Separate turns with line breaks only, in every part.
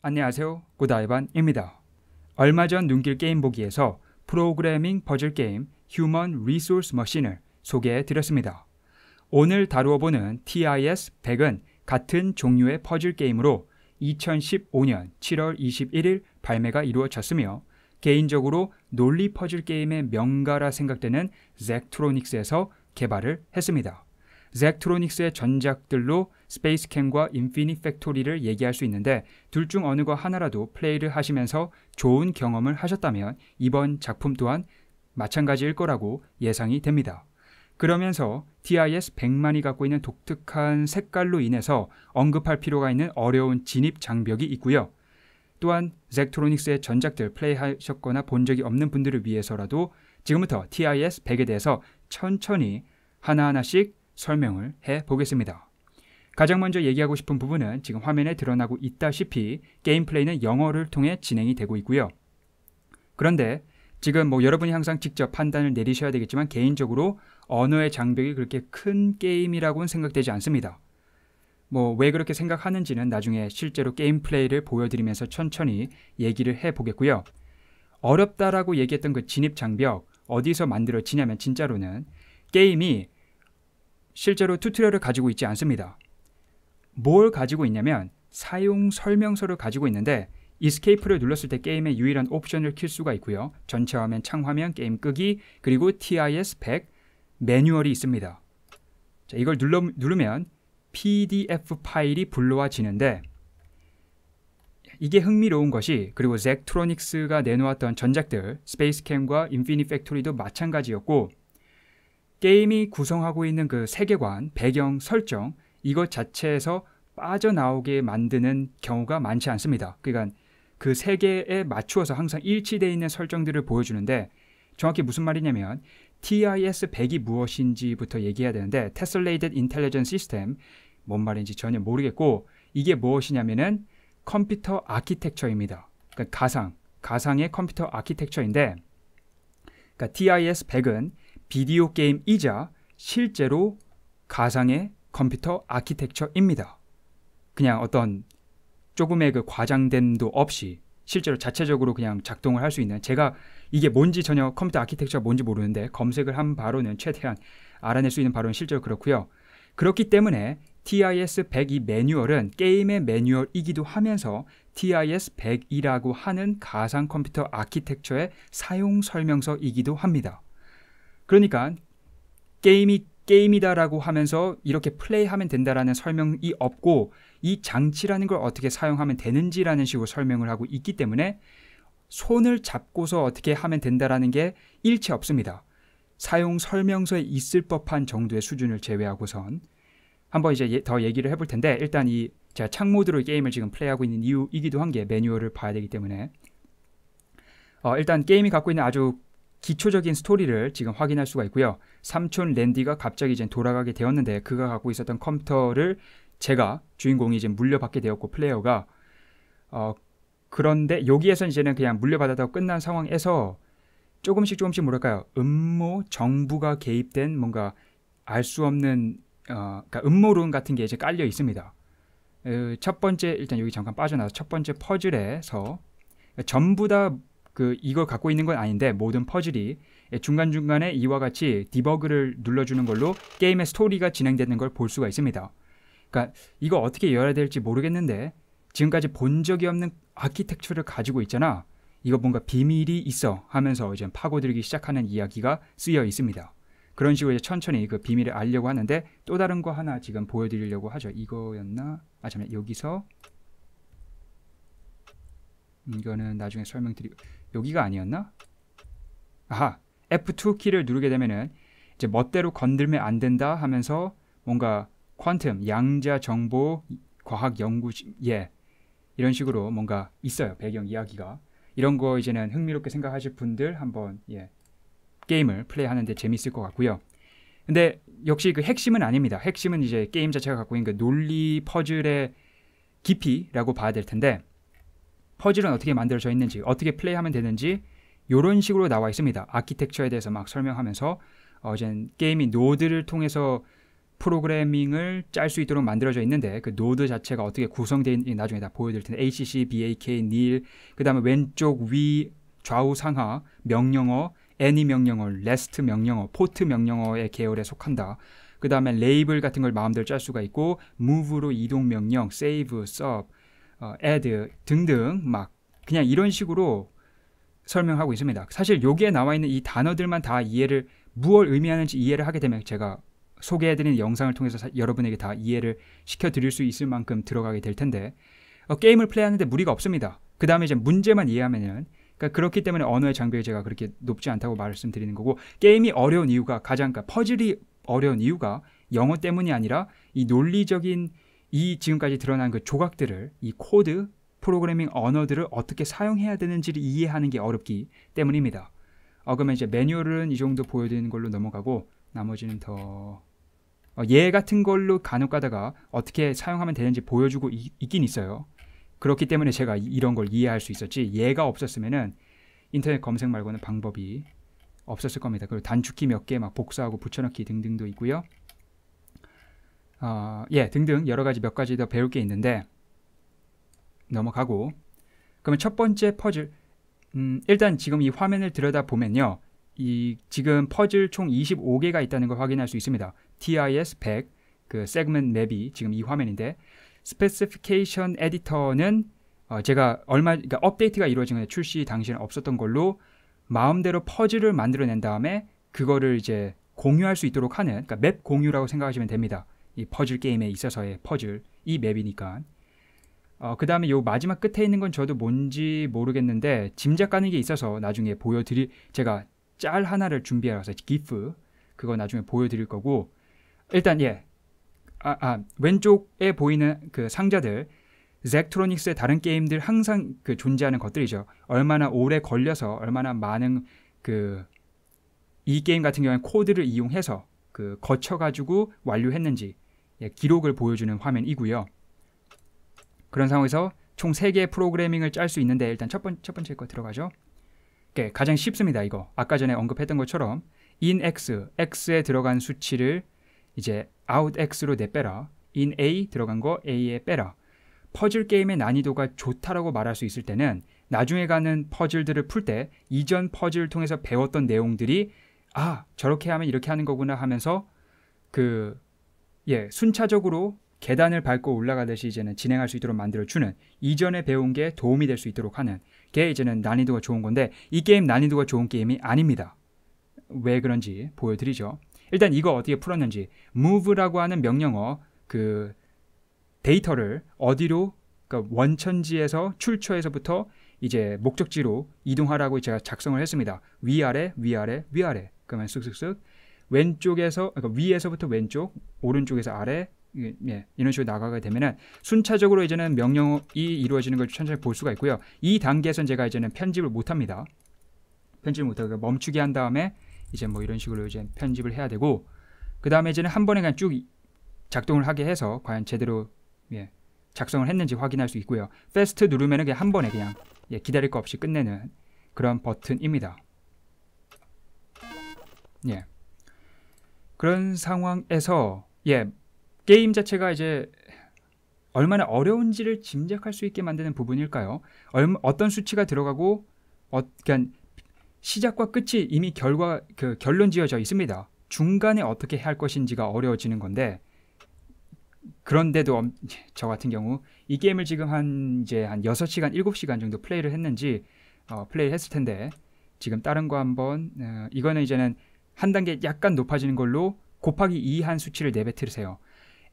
안녕하세요. 고다이반입니다. 얼마 전 눈길 게임 보기에서 프로그래밍 버즐 게임 휴먼 리소스 머신을 소개해 드렸습니다. 오늘 다루어 보는 TIS 100은 같은 종류의 퍼즐 게임으로 2015년 7월 21일 발매가 이루어졌으며 개인적으로 논리 퍼즐 게임의 명가라 생각되는 잭트로닉스에서 개발을 했습니다. 잭트로닉스의 전작들로 스페이스캠과 인피니 팩토리를 얘기할 수 있는데 둘 중 어느 거 하나라도 플레이를 하시면서 좋은 경험을 하셨다면 이번 작품 또한 마찬가지일 거라고 예상이 됩니다. 그러면서 TIS 100만이 갖고 있는 독특한 색깔로 인해서 언급할 필요가 있는 어려운 진입 장벽이 있고요. 또한 잭트로닉스의 전작들 플레이하셨거나 본 적이 없는 분들을 위해서라도 지금부터 TIS 100에 대해서 천천히 하나하나씩 설명을 해 보겠습니다. 가장 먼저 얘기하고 싶은 부분은 지금 화면에 드러나고 있다시피 게임 플레이는 영어를 통해 진행이 되고 있고요. 그런데 지금 뭐 여러분이 항상 직접 판단을 내리셔야 되겠지만 개인적으로 언어의 장벽이 그렇게 큰 게임이라고는 생각되지 않습니다. 뭐 왜 그렇게 생각하는지는 나중에 실제로 게임 플레이를 보여드리면서 천천히 얘기를 해보겠고요. 어렵다라고 얘기했던 그 진입 장벽 어디서 만들어지냐면 진짜로는 게임이 실제로 튜토리얼을 가지고 있지 않습니다. 뭘 가지고 있냐면 사용 설명서를 가지고 있는데 이스케이프를 눌렀을 때 게임의 유일한 옵션을 킬 수가 있고요. 전체 화면, 창화면, 게임 끄기, 그리고 TIS 100 매뉴얼이 있습니다. 자, 이걸 눌러, 누르면 PDF 파일이 불러와지는데 이게 흥미로운 것이 그리고 잭트로닉스가 내놓았던 전작들 스페이스캠과 인피니 팩토리도 마찬가지였고 게임이 구성하고 있는 그 세계관, 배경, 설정 이것 자체에서 빠져나오게 만드는 경우가 많지 않습니다. 그러니까 그 세계에 맞추어서 항상 일치되어 있는 설정들을 보여주는데 정확히 무슨 말이냐면 TIS-100이 무엇인지부터 얘기해야 되는데 Tessellated Intelligence System 뭔 말인지 전혀 모르겠고 이게 무엇이냐면은 컴퓨터 아키텍처입니다. 그러니까 가상, 가상의 컴퓨터 아키텍처인데 그러니까 TIS-100은 비디오 게임이자 실제로 가상의 컴퓨터 아키텍처입니다. 그냥 어떤 조금의 그 과장됨도 없이 실제로 자체적으로 그냥 작동을 할 수 있는 제가 이게 뭔지 전혀 컴퓨터 아키텍처가 뭔지 모르는데 검색을 한 바로는 최대한 알아낼 수 있는 바로는 실제로 그렇고요. 그렇기 때문에 TIS 102 매뉴얼은 게임의 매뉴얼이기도 하면서 TIS 100이라고 하는 가상 컴퓨터 아키텍처의 사용 설명서이기도 합니다. 그러니까 게임이 게임이다라고 하면서 이렇게 플레이하면 된다라는 설명이 없고 이 장치라는 걸 어떻게 사용하면 되는지라는 식으로 설명을 하고 있기 때문에 손을 잡고서 어떻게 하면 된다라는 게 일체 없습니다. 사용 설명서에 있을 법한 정도의 수준을 제외하고선 한번 이제 예, 더 얘기를 해볼 텐데 일단 이 제가 창모드로 게임을 지금 플레이하고 있는 이유이기도 한 게 매뉴얼을 봐야 되기 때문에 어 일단 게임이 갖고 있는 아주 기초적인 스토리를 지금 확인할 수가 있고요. 삼촌 랜디가 갑자기 이제 돌아가게 되었는데 그가 갖고 있었던 컴퓨터를 제가 주인공이 이제 물려받게 되었고 플레이어가 어 그런데 여기에서 이제는 그냥 물려받았다고 끝난 상황에서 조금씩 조금씩 뭐랄까요 음모 정부가 개입된 뭔가 알 수 없는 어, 그러니까 음모론 같은 게 이제 깔려 있습니다. 어, 첫 번째 일단 여기 잠깐 빠져나서 첫 번째 퍼즐에서 전부 다그 이걸 갖고 있는 건 아닌데 모든 퍼즐이 중간중간에 이와 같이 디버그를 눌러주는 걸로 게임의 스토리가 진행되는 걸 볼 수가 있습니다. 그러니까 이거 어떻게 열어야 될지 모르겠는데 지금까지 본 적이 없는 아키텍처를 가지고 있잖아. 이거 뭔가 비밀이 있어 하면서 이제 파고들기 시작하는 이야기가 쓰여 있습니다. 그런 식으로 이제 천천히 그 비밀을 알려고 하는데 또 다른 거 하나 지금 보여드리려고 하죠. 이거였나? 아 잠깐 여기서 음, 이거는 나중에 설명드리고 여기가 아니었나? 아하, F2 키를 누르게 되면은 이제 멋대로 건들면 안 된다 하면서 뭔가 퀀텀, 양자 정보 과학 연구 예 이런 식으로 뭔가 있어요 배경 이야기가 이런 거 이제는 흥미롭게 생각하실 분들 한번 예 게임을 플레이하는데 재밌을 것 같고요. 근데 역시 그 핵심은 아닙니다. 핵심은 이제 게임 자체가 갖고 있는 그 논리 퍼즐의 깊이라고 봐야 될 텐데 퍼즐은 어떻게 만들어져 있는지 어떻게 플레이하면 되는지 이런 식으로 나와 있습니다. 아키텍처에 대해서 막 설명하면서 어젠 게임이 노드를 통해서 프로그래밍을 짤 수 있도록 만들어져 있는데 그 노드 자체가 어떻게 구성되어 있는지 나중에 다 보여드릴 텐데 ACC, BAK, NIL 그 다음에 왼쪽 위 좌우 상하 명령어 any 명령어, REST 명령어, PORT 명령어의 계열에 속한다. 그 다음에 레이블 같은 걸 마음대로 짤 수가 있고 move로 이동 명령, save, sub 어, add 등등 막 그냥 이런 식으로 설명하고 있습니다. 사실 여기에 나와 있는 이 단어들만 다 이해를 무엇 의미하는지 이해를 하게 되면 제가 소개해드리는 영상을 통해서 사, 여러분에게 다 이해를 시켜드릴 수 있을 만큼 들어가게 될 텐데 어, 게임을 플레이하는데 무리가 없습니다. 그 다음에 이제 문제만 이해하면은 그러니까 그렇기 때문에 언어의 장벽이 제가 그렇게 높지 않다고 말씀드리는 거고 게임이 어려운 이유가 가장 그러니까 퍼즐이 어려운 이유가 영어 때문이 아니라 이 논리적인 이 지금까지 드러난 그 조각들을 이 코드 프로그래밍 언어들을 어떻게 사용해야 되는지를 이해하는 게 어렵기 때문입니다. 어, 그러면 이제 매뉴얼은 이 정도 보여드리는 걸로 넘어가고 나머지는 더 어, 예 같은 걸로 간혹 가다가 어떻게 사용하면 되는지 보여주고 이, 있긴 있어요. 그렇기 때문에 제가 이런 걸 이해할 수 있었지 예가 없었으면은 인터넷 검색 말고는 방법이 없었을 겁니다. 그리고 단축키 몇 개 막 복사하고 붙여넣기 등등도 있고요. 어, 예, 등등 여러 가지 몇 가지 더 배울 게 있는데 넘어가고 그러면 첫 번째 퍼즐 음, 일단 지금 이 화면을 들여다보면요. 이 지금 퍼즐 총 25개가 있다는 걸 확인할 수 있습니다. TIS 100, 그 세그먼트 맵이 지금 이 화면인데 스페시피케이션 에디터는 어, 제가 얼마 그러니까 업데이트가 이루어진 건데 출시 당시에는 없었던 걸로 마음대로 퍼즐을 만들어낸 다음에 그거를 이제 공유할 수 있도록 하는 그러니까 맵 공유라고 생각하시면 됩니다. 이 퍼즐 게임에 있어서의 퍼즐 이 맵이니까 어, 그 다음에 요 마지막 끝에 있는 건 저도 뭔지 모르겠는데 짐작 가는 게 있어서 나중에 보여드릴 제가 짤 하나를 준비해서 기프 그거 나중에 보여드릴 거고 일단 예 아, 아, 왼쪽에 보이는 그 상자들 잭트로닉스의 다른 게임들 항상 그 존재하는 것들이죠 얼마나 오래 걸려서 얼마나 많은 그 이 게임 같은 경우에 코드를 이용해서 그 거쳐가지고 완료했는지 예, 기록을 보여주는 화면이고요. 그런 상황에서 총 3개의 프로그래밍을 짤 수 있는데 일단 첫, 번, 첫 번째 거 들어가죠. 예, 가장 쉽습니다. 이거 아까 전에 언급했던 것처럼 in x, x에 들어간 수치를 이제 out x로 내빼라. in a 들어간 거 a에 빼라. 퍼즐 게임의 난이도가 좋다라고 말할 수 있을 때는 나중에 가는 퍼즐들을 풀 때 이전 퍼즐을 통해서 배웠던 내용들이 아 저렇게 하면 이렇게 하는 거구나 하면서 그 예, 순차적으로 계단을 밟고 올라가듯이 이제는 진행할 수 있도록 만들어주는 이전에 배운 게 도움이 될 수 있도록 하는 게 이제는 난이도가 좋은 건데 이 게임 난이도가 좋은 게임이 아닙니다. 왜 그런지 보여드리죠. 일단 이거 어떻게 풀었는지 move라고 하는 명령어 그 데이터를 어디로 그러니까 원천지에서 출처에서부터 이제 목적지로 이동하라고 제가 작성을 했습니다. 위아래 위아래 위아래 그러면 쓱쓱쓱 왼쪽에서 그러니까 위에서부터 왼쪽, 오른쪽에서 아래 예, 이런 식으로 나가게 되면은 순차적으로 이제는 명령이 이루어지는 걸 천천히 볼 수가 있고요. 이 단계에선 제가 이제는 편집을 못 합니다. 편집을 못 하고 그러니까 멈추게 한 다음에 이제 뭐 이런 식으로 이제 편집을 해야 되고 그 다음에 이제는 한 번에 그냥 쭉 작동을 하게 해서 과연 제대로 예, 작성을 했는지 확인할 수 있고요. 패스트 누르면은 그냥 한 번에 그냥 예, 기다릴 거 없이 끝내는 그런 버튼입니다. 예. 그런 상황에서 예 게임 자체가 이제 얼마나 어려운지를 짐작할 수 있게 만드는 부분일까요? 얼마, 어떤 수치가 들어가고 어, 그러니까 시작과 끝이 이미 결과 그 결론 지어져 있습니다. 중간에 어떻게 할 것인지가 어려워지는 건데 그런데도 저 같은 경우 이 게임을 지금 한 이제 한 6시간, 7시간 정도 플레이를 했는지 어, 플레이 했을 텐데 지금 다른 거 한번 어, 이거는 이제는 한 단계 약간 높아지는 걸로 곱하기 2한 수치를 내뱉으세요.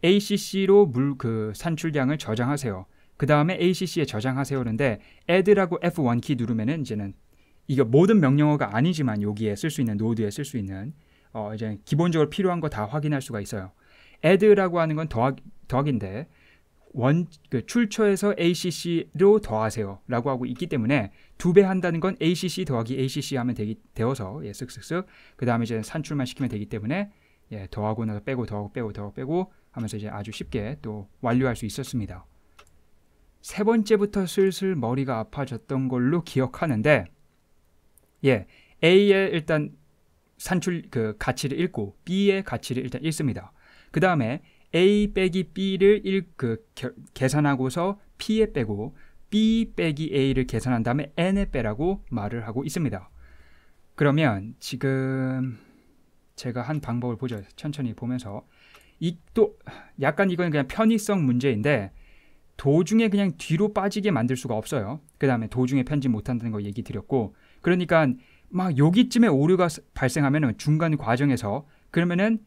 ACC로 물 그 산출량을 저장하세요. 그 다음에 ACC에 저장하세요는데 add라고 F1 키 누르면은 이제는 이게 모든 명령어가 아니지만 여기에 쓸 수 있는 노드에 쓸 수 있는 어 이제 기본적으로 필요한 거 다 확인할 수가 있어요. add라고 하는 건 더하기 더하기인데 원그 출처에서 ACC로 더하세요라고 하고 있기 때문에 두 배 한다는 건 ACC 더하기 ACC 하면 되기 되어서 예, 쓱쓱쓱 그 다음에 이제 산출만 시키면 되기 때문에 예, 더하고 나서 빼고 더하고 빼고 더하고 빼고 하면서 이제 아주 쉽게 또 완료할 수 있었습니다. 세 번째부터 슬슬 머리가 아파졌던 걸로 기억하는데 예, A의 일단 산출 그 가치를 읽고 B의 가치를 일단 읽습니다. 그 다음에 a 빼기 b를 1, 그, 겨, 계산하고서 p에 빼고 b 빼기 a를 계산한 다음에 n에 빼라고 말을 하고 있습니다. 그러면 지금 제가 한 방법을 보죠. 천천히 보면서 이 또 약간 이건 그냥 편의성 문제인데 도중에 그냥 뒤로 빠지게 만들 수가 없어요. 그 다음에 도중에 편집 못한다는 거 얘기 드렸고 그러니까 막 여기쯤에 오류가 발생하면 중간 과정에서 그러면은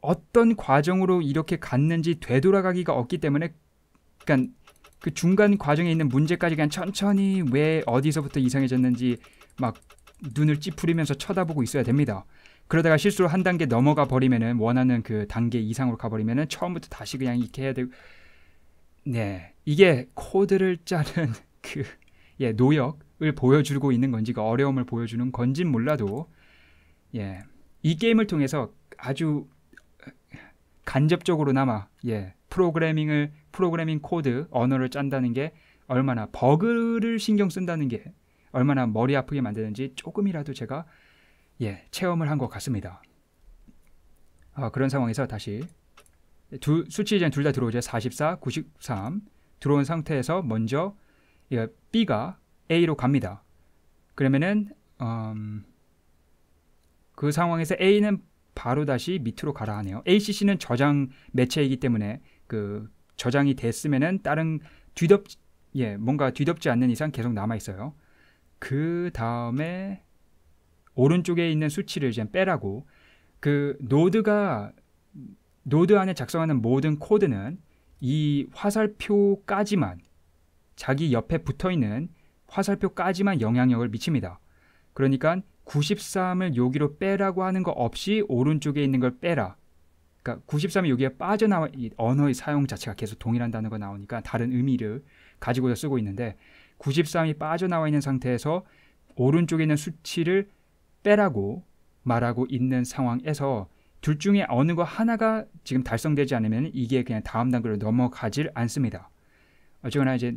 어떤 과정으로 이렇게 갔는지 되돌아가기가 없기 때문에 그러니까 그 중간 과정에 있는 문제까지 그냥 천천히 왜 어디서부터 이상해졌는지 막 눈을 찌푸리면서 쳐다보고 있어야 됩니다. 그러다가 실수로 한 단계 넘어가 버리면은 원하는 그 단계 이상으로 가버리면은 처음부터 다시 그냥 이렇게 해야 되고 네 이게 코드를 짜는 그예 노역을 보여주고 있는 건지 그 어려움을 보여주는 건진 몰라도 예이 게임을 통해서 아주 간접적으로나마 예 프로그래밍을 프로그래밍 코드 언어를 짠다는 게 얼마나 버그를 신경 쓴다는 게 얼마나 머리 아프게 만드는지 조금이라도 제가 예 체험을 한 것 같습니다. 아, 그런 상황에서 다시 두 수치 이제 둘 다 들어오죠. 44, 93 들어온 상태에서 먼저 예, B가 A로 갑니다. 그러면은 음, 그 상황에서 A는 바로 다시 밑으로 가라 하네요. ACC는 저장 매체이기 때문에 그 저장이 됐으면은 다른 뒤덮 예 뭔가 뒤덮지 않는 이상 계속 남아 있어요. 그 다음에 오른쪽에 있는 수치를 이제 빼라고 그 노드가 노드 안에 작성하는 모든 코드는 이 화살표까지만 자기 옆에 붙어 있는 화살표까지만 영향력을 미칩니다. 그러니까 93을 여기로 빼라고 하는 거 없이 오른쪽에 있는 걸 빼라. 그러니까 93이 여기에 빠져나와 언어의 사용 자체가 계속 동일한 단어가 나오니까 다른 의미를 가지고서 쓰고 있는데 93이 빠져나와 있는 상태에서 오른쪽에 있는 수치를 빼라고 말하고 있는 상황에서 둘 중에 어느 거 하나가 지금 달성되지 않으면 이게 그냥 다음 단계로 넘어가질 않습니다. 어쨌거나 이제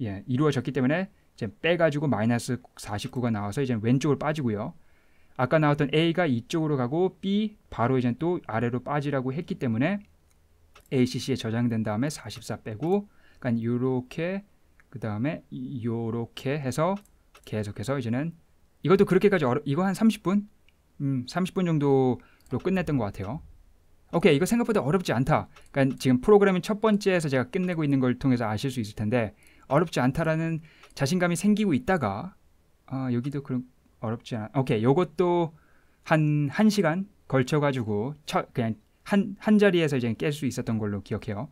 예, 이루어졌기 때문에 이제 빼가지고 마이너스 49가 나와서 이제 왼쪽으로 빠지고요. 아까 나왔던 A가 이쪽으로 가고 B 바로 이제 또 아래로 빠지라고 했기 때문에 ACC에 저장된 다음에 44 빼고 그러니까 요렇게 그 다음에 요렇게 해서 계속해서 이제는 이것도 그렇게까지 어려, 이거 한 30분? 음, 30분 정도로 끝냈던 것 같아요. 오케이, 이거 생각보다 어렵지 않다. 그러니까 지금 프로그램의 첫 번째에서 제가 끝내고 있는 걸 통해서 아실 수 있을 텐데 어렵지 않다라는 자신감이 생기고 있다가 아, 여기도 그런 어렵지 않아. 오케이, 요것도 한 한시간 걸쳐가지고 첫 그냥 한, 한 자리에서 이제 깰 수 있었던 걸로 기억해요.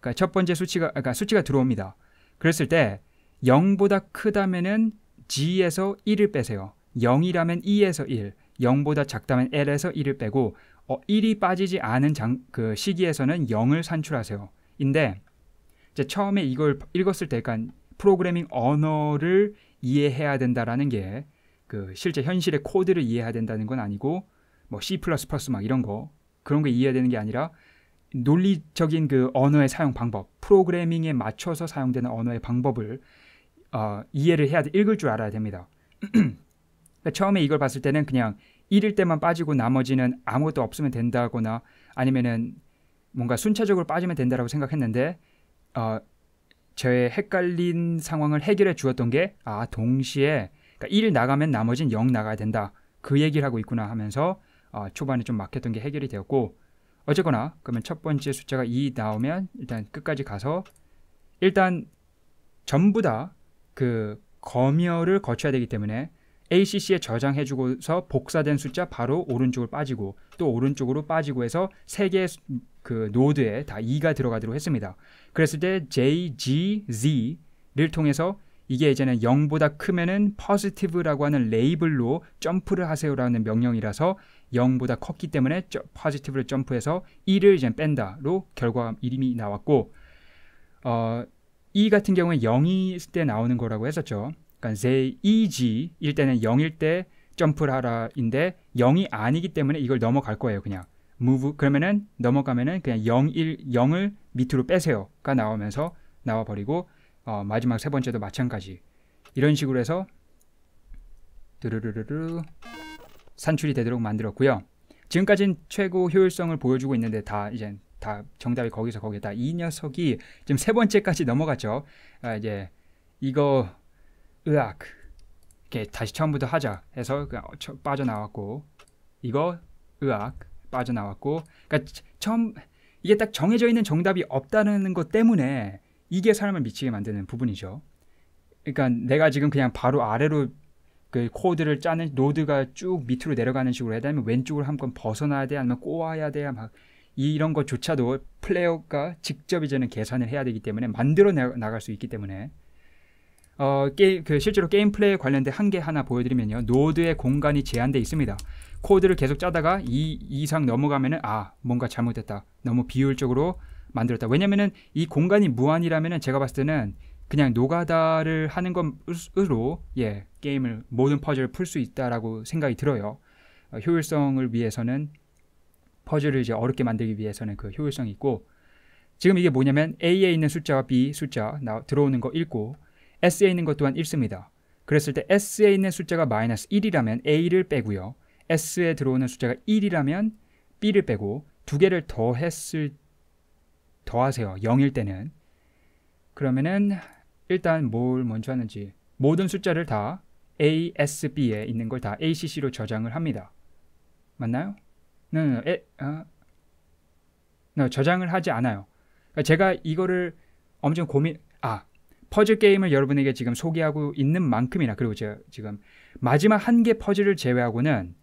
그러니까 첫 번째 수치가, 그러니까 수치가 들어옵니다. 그랬을 때 0보다 크다면은 G에서 1을 빼세요. 0이라면 2에서 1, 0보다 작다면 L에서 1을 빼고 어, 1이 빠지지 않은 장, 그 시기에서는 0을 산출하세요. 인데 이제 처음에 이걸 읽었을 때그니간 프로그래밍 언어를 이해해야 된다라는 게 그 실제 현실의 코드를 이해해야 된다는 건 아니고 뭐 C++ 막 이런 거 그런 거 이해해야 되는 게 아니라 논리적인 그 언어의 사용 방법, 프로그래밍에 맞춰서 사용되는 언어의 방법을 어, 이해를 해야 돼, 읽을 줄 알아야 됩니다. 그러니까 처음에 이걸 봤을 때는 그냥 읽을 때만 빠지고 나머지는 아무것도 없으면 된다거나 아니면은 뭔가 순차적으로 빠지면 된다라고 생각했는데 어, 저의 헷갈린 상황을 해결해 주었던 게 아 동시에 그러니까 1 나가면 나머진는0 나가야 된다 그 얘기를 하고 있구나 하면서 아, 초반에 좀 막혔던 게 해결이 되었고 어쨌거나 그러면 첫 번째 숫자가 2 나오면 일단 끝까지 가서 일단 전부 다 그 검열을 거쳐야 되기 때문에 ACC에 저장해주고서 복사된 숫자 바로 오른쪽으로 빠지고 또 오른쪽으로 빠지고 해서 세 개의 그 노드에 다 E가 들어가도록 했습니다. 그랬을 때 J, G, Z를 통해서 이게 이제는 0보다 크면은 positive라고 하는 레이블로 점프를 하세요라는 명령이라서 0보다 컸기 때문에 positive를 점프해서 1을 이제 뺀다로 결과 이름이 나왔고 어, E 같은 경우에 0이 있을 때 나오는 거라고 했었죠. 그러니까 Z, E, G일 때는 0일 때 점프를 하라인데 0이 아니기 때문에 이걸 넘어갈 거예요 그냥. move 그러면은 넘어가면은 그냥 0, 1, 0을 밑으로 빼세요가 나오면서 나와버리고 어, 마지막 세 번째도 마찬가지 이런 식으로 해서 드르르르르 산출이 되도록 만들었고요. 지금까지는 최고 효율성을 보여주고 있는데 다 이제 다 정답이 거기서 거기다 이 녀석이 지금 세 번째까지 넘어갔죠. 아, 이제 이거 으악 이렇게 다시 처음부터 하자 해서 그냥 어, 빠져나왔고 이거 으악 빠져나왔고 그러니까 처음 이게 딱 정해져 있는 정답이 없다는 것 때문에 이게 사람을 미치게 만드는 부분이죠. 그러니까 내가 지금 그냥 바로 아래로 그 코드를 짜는 노드가 쭉 밑으로 내려가는 식으로 해야 되면 왼쪽으로 한번 벗어나야 돼 아니면 꼬아야 돼야 막 이런 것조차도 플레이어가 직접 이제는 계산을 해야 되기 때문에 만들어 나갈 수 있기 때문에 어, 게임, 그 실제로 게임 플레이에 관련된 한계 하나 보여드리면요. 노드의 공간이 제한돼 있습니다. 코드를 계속 짜다가 이 이상 넘어가면은 아 뭔가 잘못됐다. 너무 비효율적으로 만들었다. 왜냐면은 이 공간이 무한이라면은 제가 봤을 때는 그냥 노가다를 하는 것으로 예 게임을 모든 퍼즐을 풀 수 있다라고 생각이 들어요. 어, 효율성을 위해서는 퍼즐을 이제 어렵게 만들기 위해서는 그 효율성이 있고 지금 이게 뭐냐면 A에 있는 숫자와 B 숫자 나, 들어오는 거 읽고 S에 있는 것 또한 1수입니다. 그랬을 때 S에 있는 숫자가 마이너스 1이라면 A를 빼고요. S에 들어오는 숫자가 1이라면 B를 빼고 두 개를 더했을 더하세요. 0일 때는 그러면은 일단 뭘 먼저 하는지 모든 숫자를 다 A, S, B에 있는 걸 다 ACC로 저장을 합니다. 맞나요? 네, no, n 아. n 저장을 하지 않아요. 그러니까 제가 이거를 엄청 고민 퍼즐 게임을 여러분에게 지금 소개하고 있는 만큼이나 그리고 제가 지금 마지막 한 개 퍼즐을 제외하고는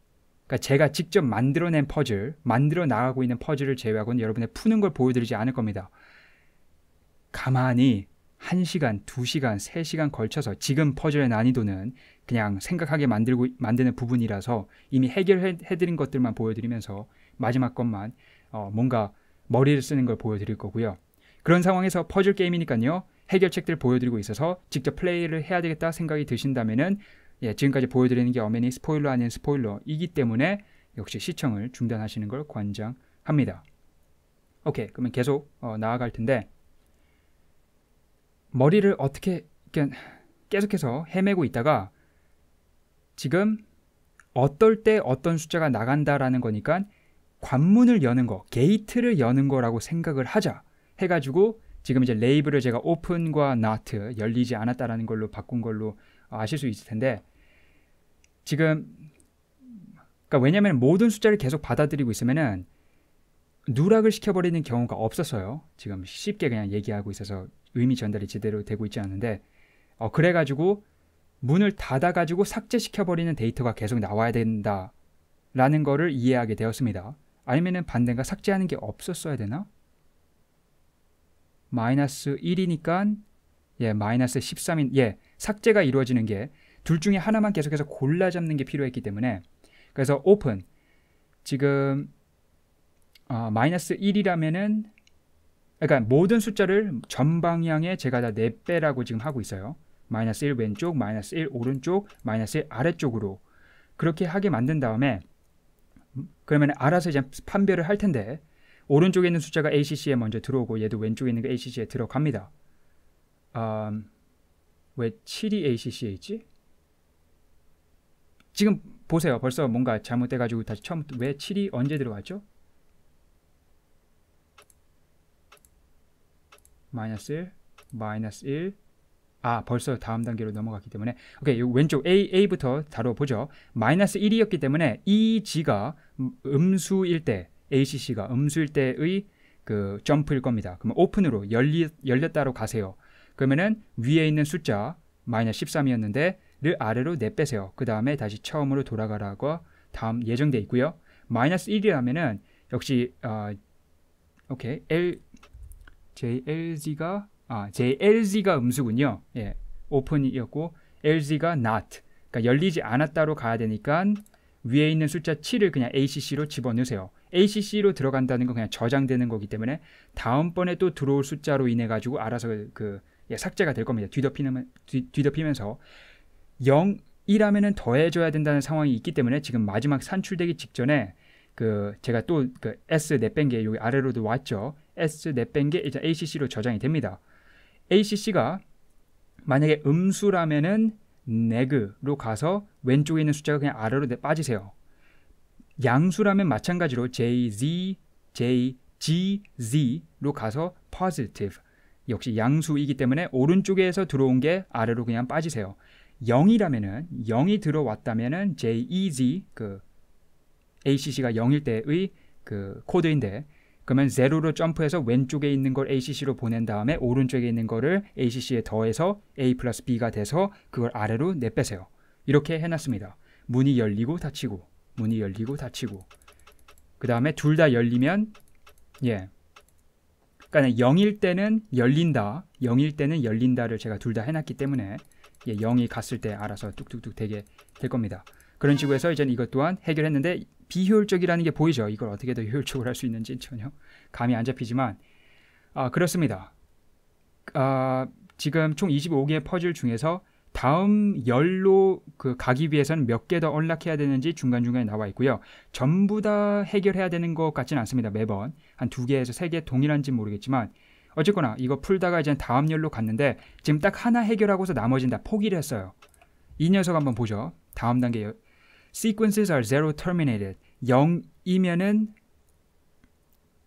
그러니까 제가 직접 만들어낸 퍼즐, 만들어 나가고 있는 퍼즐을 제외하고는 여러분의 푸는 걸 보여드리지 않을 겁니다. 가만히 1시간, 2시간, 3시간 걸쳐서 지금 퍼즐의 난이도는 그냥 생각하게 만들고 만드는 부분이라서 이미 해결해 드린 것들만 보여드리면서 마지막 것만 어, 뭔가 머리를 쓰는 걸 보여드릴 거고요. 그런 상황에서 퍼즐 게임이니까요. 해결책들 보여드리고 있어서 직접 플레이를 해야 되겠다 생각이 드신다면은 예, 지금까지 보여드리는 게 어메니 스포일러 아닌 스포일러이기 때문에 역시 시청을 중단하시는 걸 권장합니다. 오케이, 그러면 계속 어, 나아갈 텐데 머리를 어떻게 계속해서 헤매고 있다가 지금 어떨 때 어떤 숫자가 나간다라는 거니까 관문을 여는 거, 게이트를 여는 거라고 생각을 하자 해가지고 지금 이제 레이블을 제가 오픈과 나트 열리지 않았다라는 걸로 바꾼 걸로 아실 수 있을 텐데 지금 그러니까 왜냐하면 모든 숫자를 계속 받아들이고 있으면은 누락을 시켜버리는 경우가 없었어요. 지금 쉽게 그냥 얘기하고 있어서 의미 전달이 제대로 되고 있지 않은데 어, 그래가지고 문을 닫아가지고 삭제시켜버리는 데이터가 계속 나와야 된다라는 거를 이해하게 되었습니다. 아니면은 반대가 삭제하는 게 없었어야 되나? 마이너스 1이니까 예, 마이너스 13인 예, 삭제가 이루어지는 게 둘 중에 하나만 계속해서 골라 잡는 게 필요했기 때문에 그래서 open 지금 어, 마이너스 1이라면은 그러니까 모든 숫자를 전방향에 제가 다 4배라고 지금 하고 있어요. 마이너스 1 왼쪽, 마이너스 1 오른쪽, 마이너스 1 아래쪽으로 그렇게 하게 만든 다음에 음, 그러면 알아서 이제 판별을 할 텐데 오른쪽에 있는 숫자가 ACC에 먼저 들어오고 얘도 왼쪽에 있는 게 ACC에 들어갑니다. 음, 왜 7이 ACC에 있지? 지금 보세요. 벌써 뭔가 잘못돼가지고 다시 처음부터 왜 7이 언제 들어왔죠? 마이너스 1, 마이너스 1. 아, 벌써 다음 단계로 넘어갔기 때문에 오케이, 요 왼쪽 A, A부터 다뤄보죠. 마이너스 1이었기 때문에 이 e G가 음, 음수일 때 ACC가 음수일 때의 그 점프일 겁니다. 그럼 오픈으로 열리, 열렸다로 가세요. 그러면은 위에 있는 숫자 마이너스 13이었는데 를 아래로 내빼세요. 그 다음에 다시 처음으로 돌아가라고 다음 예정돼 있고요. 마이너스 1이라면은 역시 어, 오케이 L JLZ가 아 JLZ가 음수군요. 예, 오픈이었고 LZ가 not 그러니까 열리지 않았다로 가야 되니까 위에 있는 숫자 7을 그냥 ACC로 집어넣으세요. ACC로 들어간다는 건 그냥 저장되는 거기 때문에 다음번에 또 들어올 숫자로 인해 가지고 알아서 그 예, 삭제가 될 겁니다. 뒤덮이면 뒤, 덮이면서0 1하면은 더해줘야 된다는 상황이 있기 때문에 지금 마지막 산출되기 직전에 그 제가 또 그 S 넷뺀 게 여기 아래로도 왔죠. S 넷뺀 게 이제 ACC로 저장이 됩니다. ACC가 만약에 음수라면은 n 그로 가서 왼쪽에 있는 숫자가 그냥 아래로 빠지세요. 양수라면 마찬가지로 JZ, JGZ로 가서 positive. 역시 양수이기 때문에 오른쪽에서 들어온 게 아래로 그냥 빠지세요. 0이라면은 0이 들어왔다면은 JEZ 그 ACC가 0일 때의 그 코드인데 그러면 제로로 점프해서 왼쪽에 있는 걸 ACC로 보낸 다음에 오른쪽에 있는 거를 ACC에 더해서 A 플러스 B가 돼서 그걸 아래로 내빼세요. 이렇게 해놨습니다. 문이 열리고 닫히고 문이 열리고 닫히고 그 다음에 둘 다 열리면 예 그러니까 0일 때는 열린다 0일 때는 열린다를 제가 둘 다 해놨기 때문에 예, 0이 갔을 때 알아서 뚝뚝뚝 되게 될 겁니다 그런 식으로 해서 이제 이것 또한 해결했는데 비효율적이라는 게 보이죠 이걸 어떻게 더 효율적으로 할 수 있는지 전혀 감이 안 잡히지만 아 그렇습니다 아, 지금 총 25개의 퍼즐 중에서 다음 열로 그 가기 위해서는 몇 개 더 언락해야 되는지 중간중간에 나와 있고요. 전부 다 해결해야 되는 것 같지는 않습니다. 매번 한 두 개에서 세 개 동일한지 모르겠지만 어쨌거나 이거 풀다가 이제 다음 열로 갔는데 지금 딱 하나 해결하고서 나머진 다 포기를 했어요. 이 녀석 한번 보죠. 다음 단계 sequences are zero terminated 0이면은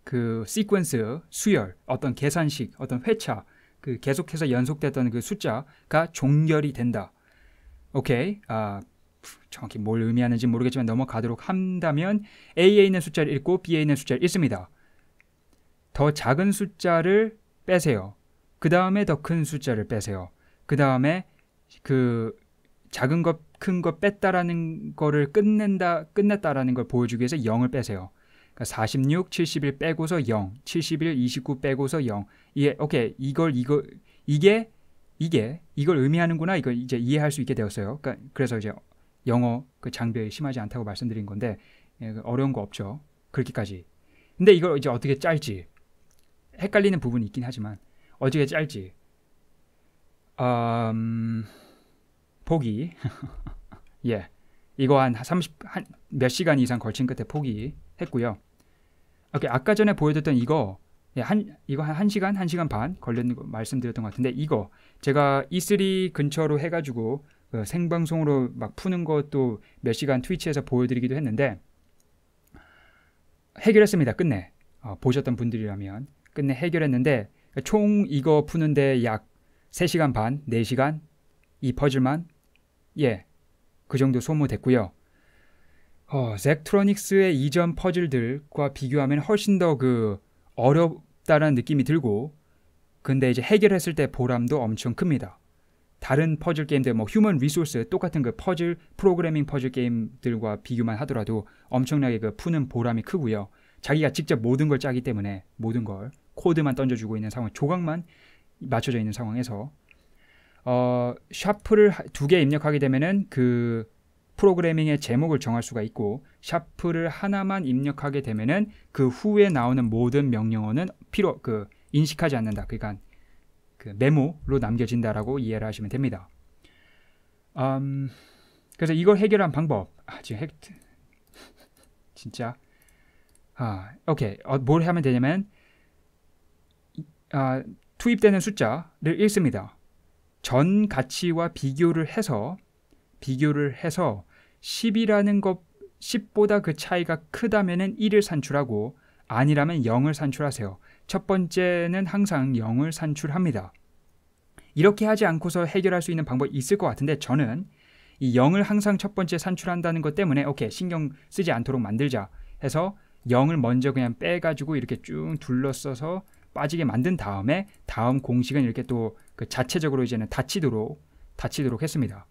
그 sequence 수열 어떤 계산식 어떤 회차 그 계속해서 연속됐던 그 숫자가 종결이 된다. 오케이. 아, 정확히 뭘 의미하는지 모르겠지만 넘어가도록 한다면 A에 있는 숫자를 읽고 B에 있는 숫자를 읽습니다. 더 작은 숫자를 빼세요. 그 다음에 더 큰 숫자를 빼세요. 그 다음에 그 작은 것, 큰 것 뺐다라는 거를 끝낸다, 끝냈다라는 걸 보여주기 위해서 0을 빼세요. 그러니까 46, 71 빼고서 0, 71, 29 빼고서 0. 이게 오케이 이걸 이거 이게 이게 이걸 의미하는구나 이걸 이제 이해할 수 있게 되었어요. 그러니까 그래서 이제 영어 그 장벽이 심하지 않다고 말씀드린 건데 예, 그 어려운 거 없죠. 그렇게까지. 근데 이걸 이제 어떻게 짤지 헷갈리는 부분이 있긴 하지만 어떻게 짤지 음, 포기 예 이거 한 30 한 몇 시간 이상 걸친 끝에 포기했고요. 오케이, 아까 전에 보여드렸던 이거 예, 한 이거 한 1시간, 1시간 반 걸리는 거 말씀드렸던 것 같은데 이거 제가 E3 근처로 해 가지고 그 생방송으로 막 푸는 것도 몇 시간 트위치에서 보여드리기도 했는데 해결했습니다. 끝내 어, 보셨던 분들이라면 끝내 해결했는데 총 이거 푸는데 약 3시간 반, 4시간 이 퍼즐만 예, 그 정도 소모됐고요. 어, 잭트로닉스의 이전 퍼즐들과 비교하면 훨씬 더 그 어렵다라는 느낌이 들고 근데 이제 해결했을 때 보람도 엄청 큽니다. 다른 퍼즐 게임들 뭐 휴먼 리소스 똑같은 그 퍼즐 프로그래밍 퍼즐 게임들과 비교만 하더라도 엄청나게 그 푸는 보람이 크고요. 자기가 직접 모든 걸 짜기 때문에 모든 걸 코드만 던져주고 있는 상황, 조각만 맞춰져 있는 상황에서 어, 샤프를 두 개 입력하게 되면은 그 프로그래밍의 제목을 정할 수가 있고 샤프를 하나만 입력하게 되면은 그 후에 나오는 모든 명령어는 필요 그 인식하지 않는다. 그러니까 그 메모로 남겨진다라고 이해를 하시면 됩니다. 음, 그래서 이걸 해결한 방법 아, 지금 핵 진짜 아 오케이 어, 뭘 하면 되냐면 아, 투입되는 숫자를 읽습니다. 전 가치와 비교를 해서 비교를 해서 10이라는 것 10보다 그 차이가 크다면 1을 산출하고 아니라면 0을 산출하세요. 첫 번째는 항상 0을 산출합니다. 이렇게 하지 않고서 해결할 수 있는 방법이 있을 것 같은데 저는 이 0을 항상 첫 번째 산출한다는 것 때문에 오케이 신경 쓰지 않도록 만들자 해서 0을 먼저 그냥 빼가지고 이렇게 쭉둘러써서 빠지게 만든 다음에 다음 공식은 이렇게 또 그 자체적으로 이제는 닫히도록 닫히도록 했습니다.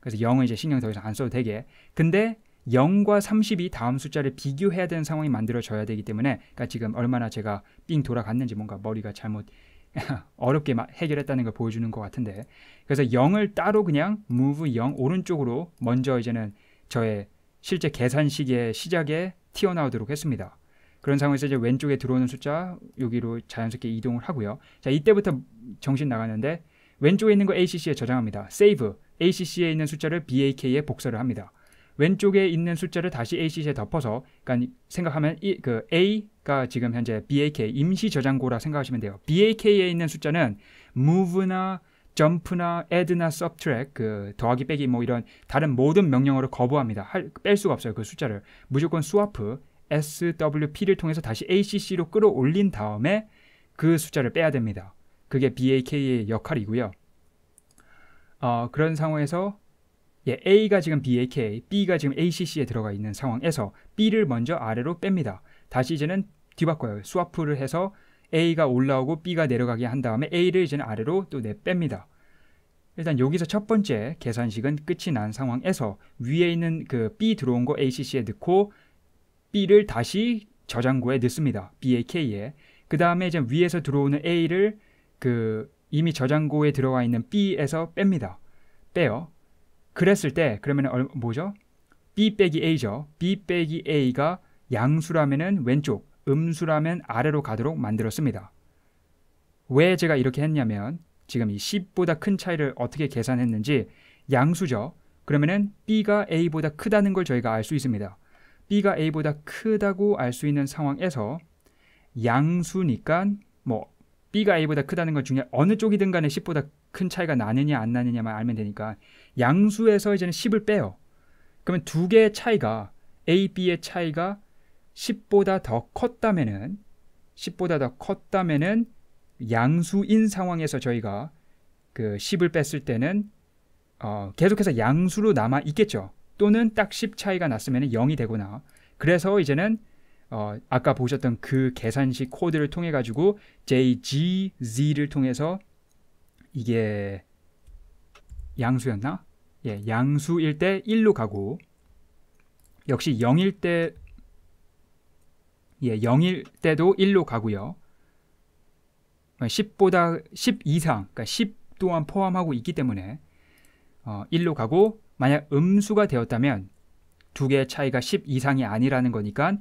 그래서 0은 이제 신경 더 이상 안 써도 되게. 근데 0과 30이 다음 숫자를 비교해야 되는 상황이 만들어져야 되기 때문에 그러니까 지금 얼마나 제가 삥 돌아갔는지 뭔가 머리가 잘못 어렵게 해결했다는 걸 보여주는 것 같은데 그래서 0을 따로 그냥 move 0 오른쪽으로 먼저 이제는 저의 실제 계산식의 시작에 튀어나오도록 했습니다. 그런 상황에서 이제 왼쪽에 들어오는 숫자 여기로 자연스럽게 이동을 하고요. 자 이때부터 정신 나갔는데 왼쪽에 있는 거 ACC에 저장합니다. save ACC에 있는 숫자를 BAK에 복사를 합니다. 왼쪽에 있는 숫자를 다시 ACC에 덮어서 그러니까 생각하면 이, 그 A가 지금 현재 BAK 임시 저장고라 생각하시면 돼요. BAK에 있는 숫자는 move나 점프나 add나 subtract 그 더하기 빼기 뭐 이런 다른 모든 명령어를 거부합니다. 할, 뺄 수가 없어요. 그 숫자를. 무조건 swap SWP를 통해서 다시 ACC로 끌어올린 다음에 그 숫자를 빼야 됩니다. 그게 BAK의 역할이고요. 어, 그런 상황에서 예, A가 지금 BAK, B가 지금 ACC에 들어가 있는 상황에서 B를 먼저 아래로 뺍니다. 다시 이제는 뒤바꿔요. 스와프를 해서 A가 올라오고 B가 내려가게 한 다음에 A를 이제는 아래로 또 내뺍니다. 일단 여기서 첫 번째 계산식은 끝이 난 상황에서 위에 있는 그 B 들어온 거 ACC에 넣고 B를 다시 저장고에 넣습니다. BAK에. 그 다음에 이제 위에서 들어오는 A를 그 이미 저장고에 들어와 있는 B에서 뺍니다. 빼요. 그랬을 때 그러면 뭐죠? B 빼기 A죠. B 빼기 A가 양수라면은 왼쪽, 음수라면 아래로 가도록 만들었습니다. 왜 제가 이렇게 했냐면 지금 이 10보다 큰 차이를 어떻게 계산했는지 양수죠. 그러면은 B가 A보다 크다는 걸 저희가 알 수 있습니다. B가 A보다 크다고 알 수 있는 상황에서 양수니까 뭐 B가 A보다 크다는 건 중요해. 어느 쪽이든 간에 10보다 큰 차이가 나느냐 안 나느냐만 알면 되니까 양수에서 이제는 10을 빼요. 그러면 두 개의 차이가 A, B의 차이가 10보다 더 컸다면은 10보다 더 컸다면은 양수인 상황에서 저희가 그 10을 뺐을 때는 어, 계속해서 양수로 남아 있겠죠. 또는 딱 10 차이가 났으면 0이 되거나 그래서 이제는 어, 아까 보셨던 그 계산식 코드를 통해 가지고 JGZ를 통해서 이게 양수였나? 예, 양수일 때 1로 가고 역시 0일 때 예, 0일 때도 1로 가고요. 10보다 그러니까 10 이상, 그러니까 10 또한 포함하고 있기 때문에 어, 1로 가고 만약 음수가 되었다면 두 개의 차이가 10 이상이 아니라는 거니까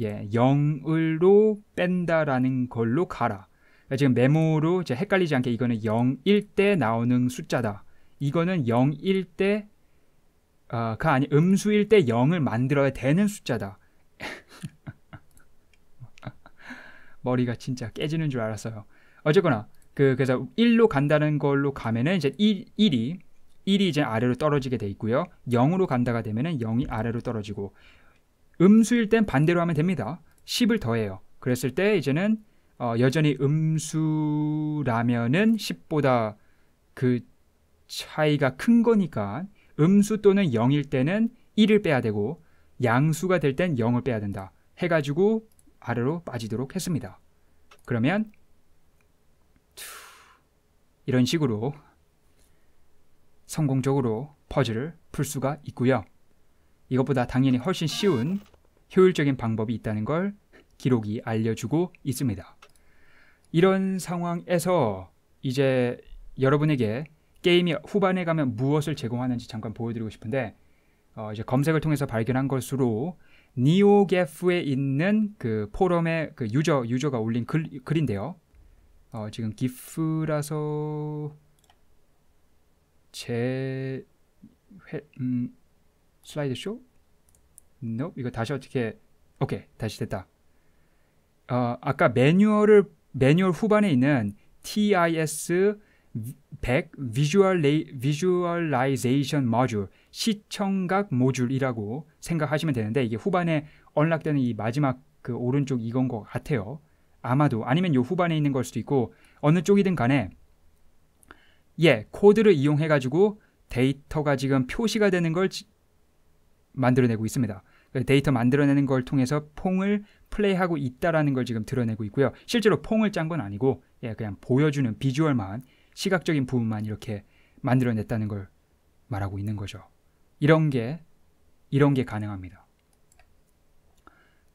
예, 영을로 뺀다라는 걸로 가라. 그러니까 지금 메모로 이제 헷갈리지 않게 이거는 0일 때 나오는 숫자다. 이거는 0일 때가 어, 그 아니 음수일 때 0을 만들어야 되는 숫자다. 머리가 진짜 깨지는 줄 알았어요. 어쨌거나 그 그래서 1로 간다는 걸로 가면은 이제 1, 1이 1이 이제 아래로 떨어지게 돼 있고요. 0으로 간다가 되면은 0이 아래로 떨어지고 음수일 땐 반대로 하면 됩니다. 10을 더해요. 그랬을 때 이제는 어, 여전히 음수라면은 10보다 그 차이가 큰 거니까 음수 또는 0일 때는 1을 빼야 되고 양수가 될 땐 0을 빼야 된다. 해가지고 아래로 빠지도록 했습니다. 그러면 이런 식으로 성공적으로 퍼즐을 풀 수가 있고요. 이것보다 당연히 훨씬 쉬운 효율적인 방법이 있다는 걸 기록이 알려주고 있습니다. 이런 상황에서 이제 여러분에게 게임이 후반에 가면 무엇을 제공하는지 잠깐 보여드리고 싶은데 어, 이제 검색을 통해서 발견한 것으로 니오게프에 있는 그 포럼의 그 유저 유저가 올린 글, 글인데요. 어, 지금 기프라서 제 회, 음, 슬라이드쇼? no. 이거 다시 어떻게 오케이 다시 됐다. 어, 아까 매뉴얼을 매뉴얼 후반에 있는 TIS 100 Visualization Module 시청각 모듈이라고 생각하시면 되는데 이게 후반에 언락되는 이 마지막 그 오른쪽 이건 것 같아요. 아마도 아니면 요 후반에 있는 걸 수도 있고 어느 쪽이든 간에 예 코드를 이용해 가지고 데이터가 지금 표시가 되는 걸 지, 만들어내고 있습니다. 그 데이터 만들어내는 걸 통해서 퐁을 플레이하고 있다라는 걸 지금 드러내고 있고요. 실제로 퐁을 짠 건 아니고 예, 그냥 보여주는 비주얼만 시각적인 부분만 이렇게 만들어냈다는 걸 말하고 있는 거죠. 이런 게 이런 게 가능합니다.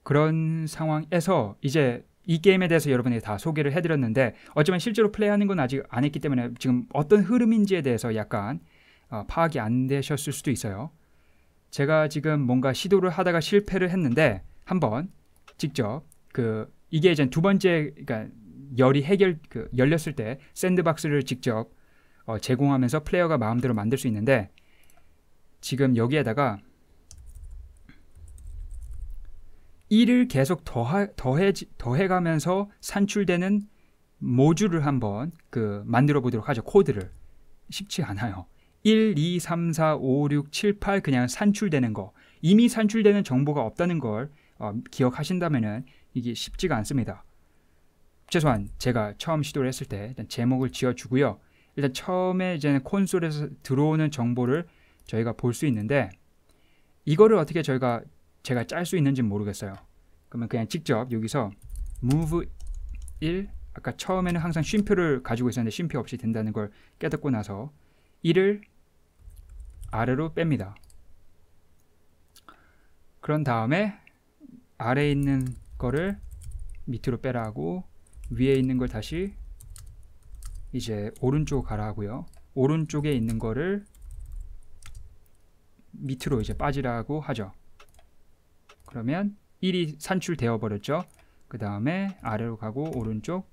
그런 상황에서 이제 이 게임에 대해서 여러분에게 다 소개를 해드렸는데 어쩌면 실제로 플레이하는 건 아직 안 했기 때문에 지금 어떤 흐름인지에 대해서 약간 어, 파악이 안 되셨을 수도 있어요. 제가 지금 뭔가 시도를 하다가 실패를 했는데 한번 직접 그 이게 이제 두 번째 그러니까 열이 해결 그 열렸을 때 샌드박스를 직접 어, 제공하면서 플레이어가 마음대로 만들 수 있는데 지금 여기에다가 1을 계속 더하, 더해 더해가면서 산출되는 모듈을 한번 그 만들어 보도록 하죠 코드를 쉽지 않아요. 1, 2, 3, 4, 5, 6, 7, 8 그냥 산출되는 거 이미 산출되는 정보가 없다는 걸 어, 기억하신다면 이게 쉽지가 않습니다. 최소한 제가 처음 시도를 했을 때 일단 제목을 지어주고요. 일단 처음에 이제 콘솔에서 들어오는 정보를 저희가 볼 수 있는데 이거를 어떻게 저희가 제가 짤 수 있는지 모르겠어요. 그러면 그냥 직접 여기서 move 1 아까 처음에는 항상 쉼표를 가지고 있었는데 쉼표 없이 된다는 걸 깨닫고 나서 1을 아래로 뺍니다. 그런 다음에 아래에 있는 거를 밑으로 빼라고 위에 있는 걸 다시 이제 오른쪽 가라 하고요. 오른쪽에 있는 거를 밑으로 이제 빠지라고 하죠. 그러면 1이 산출되어 버렸죠. 그 다음에 아래로 가고 오른쪽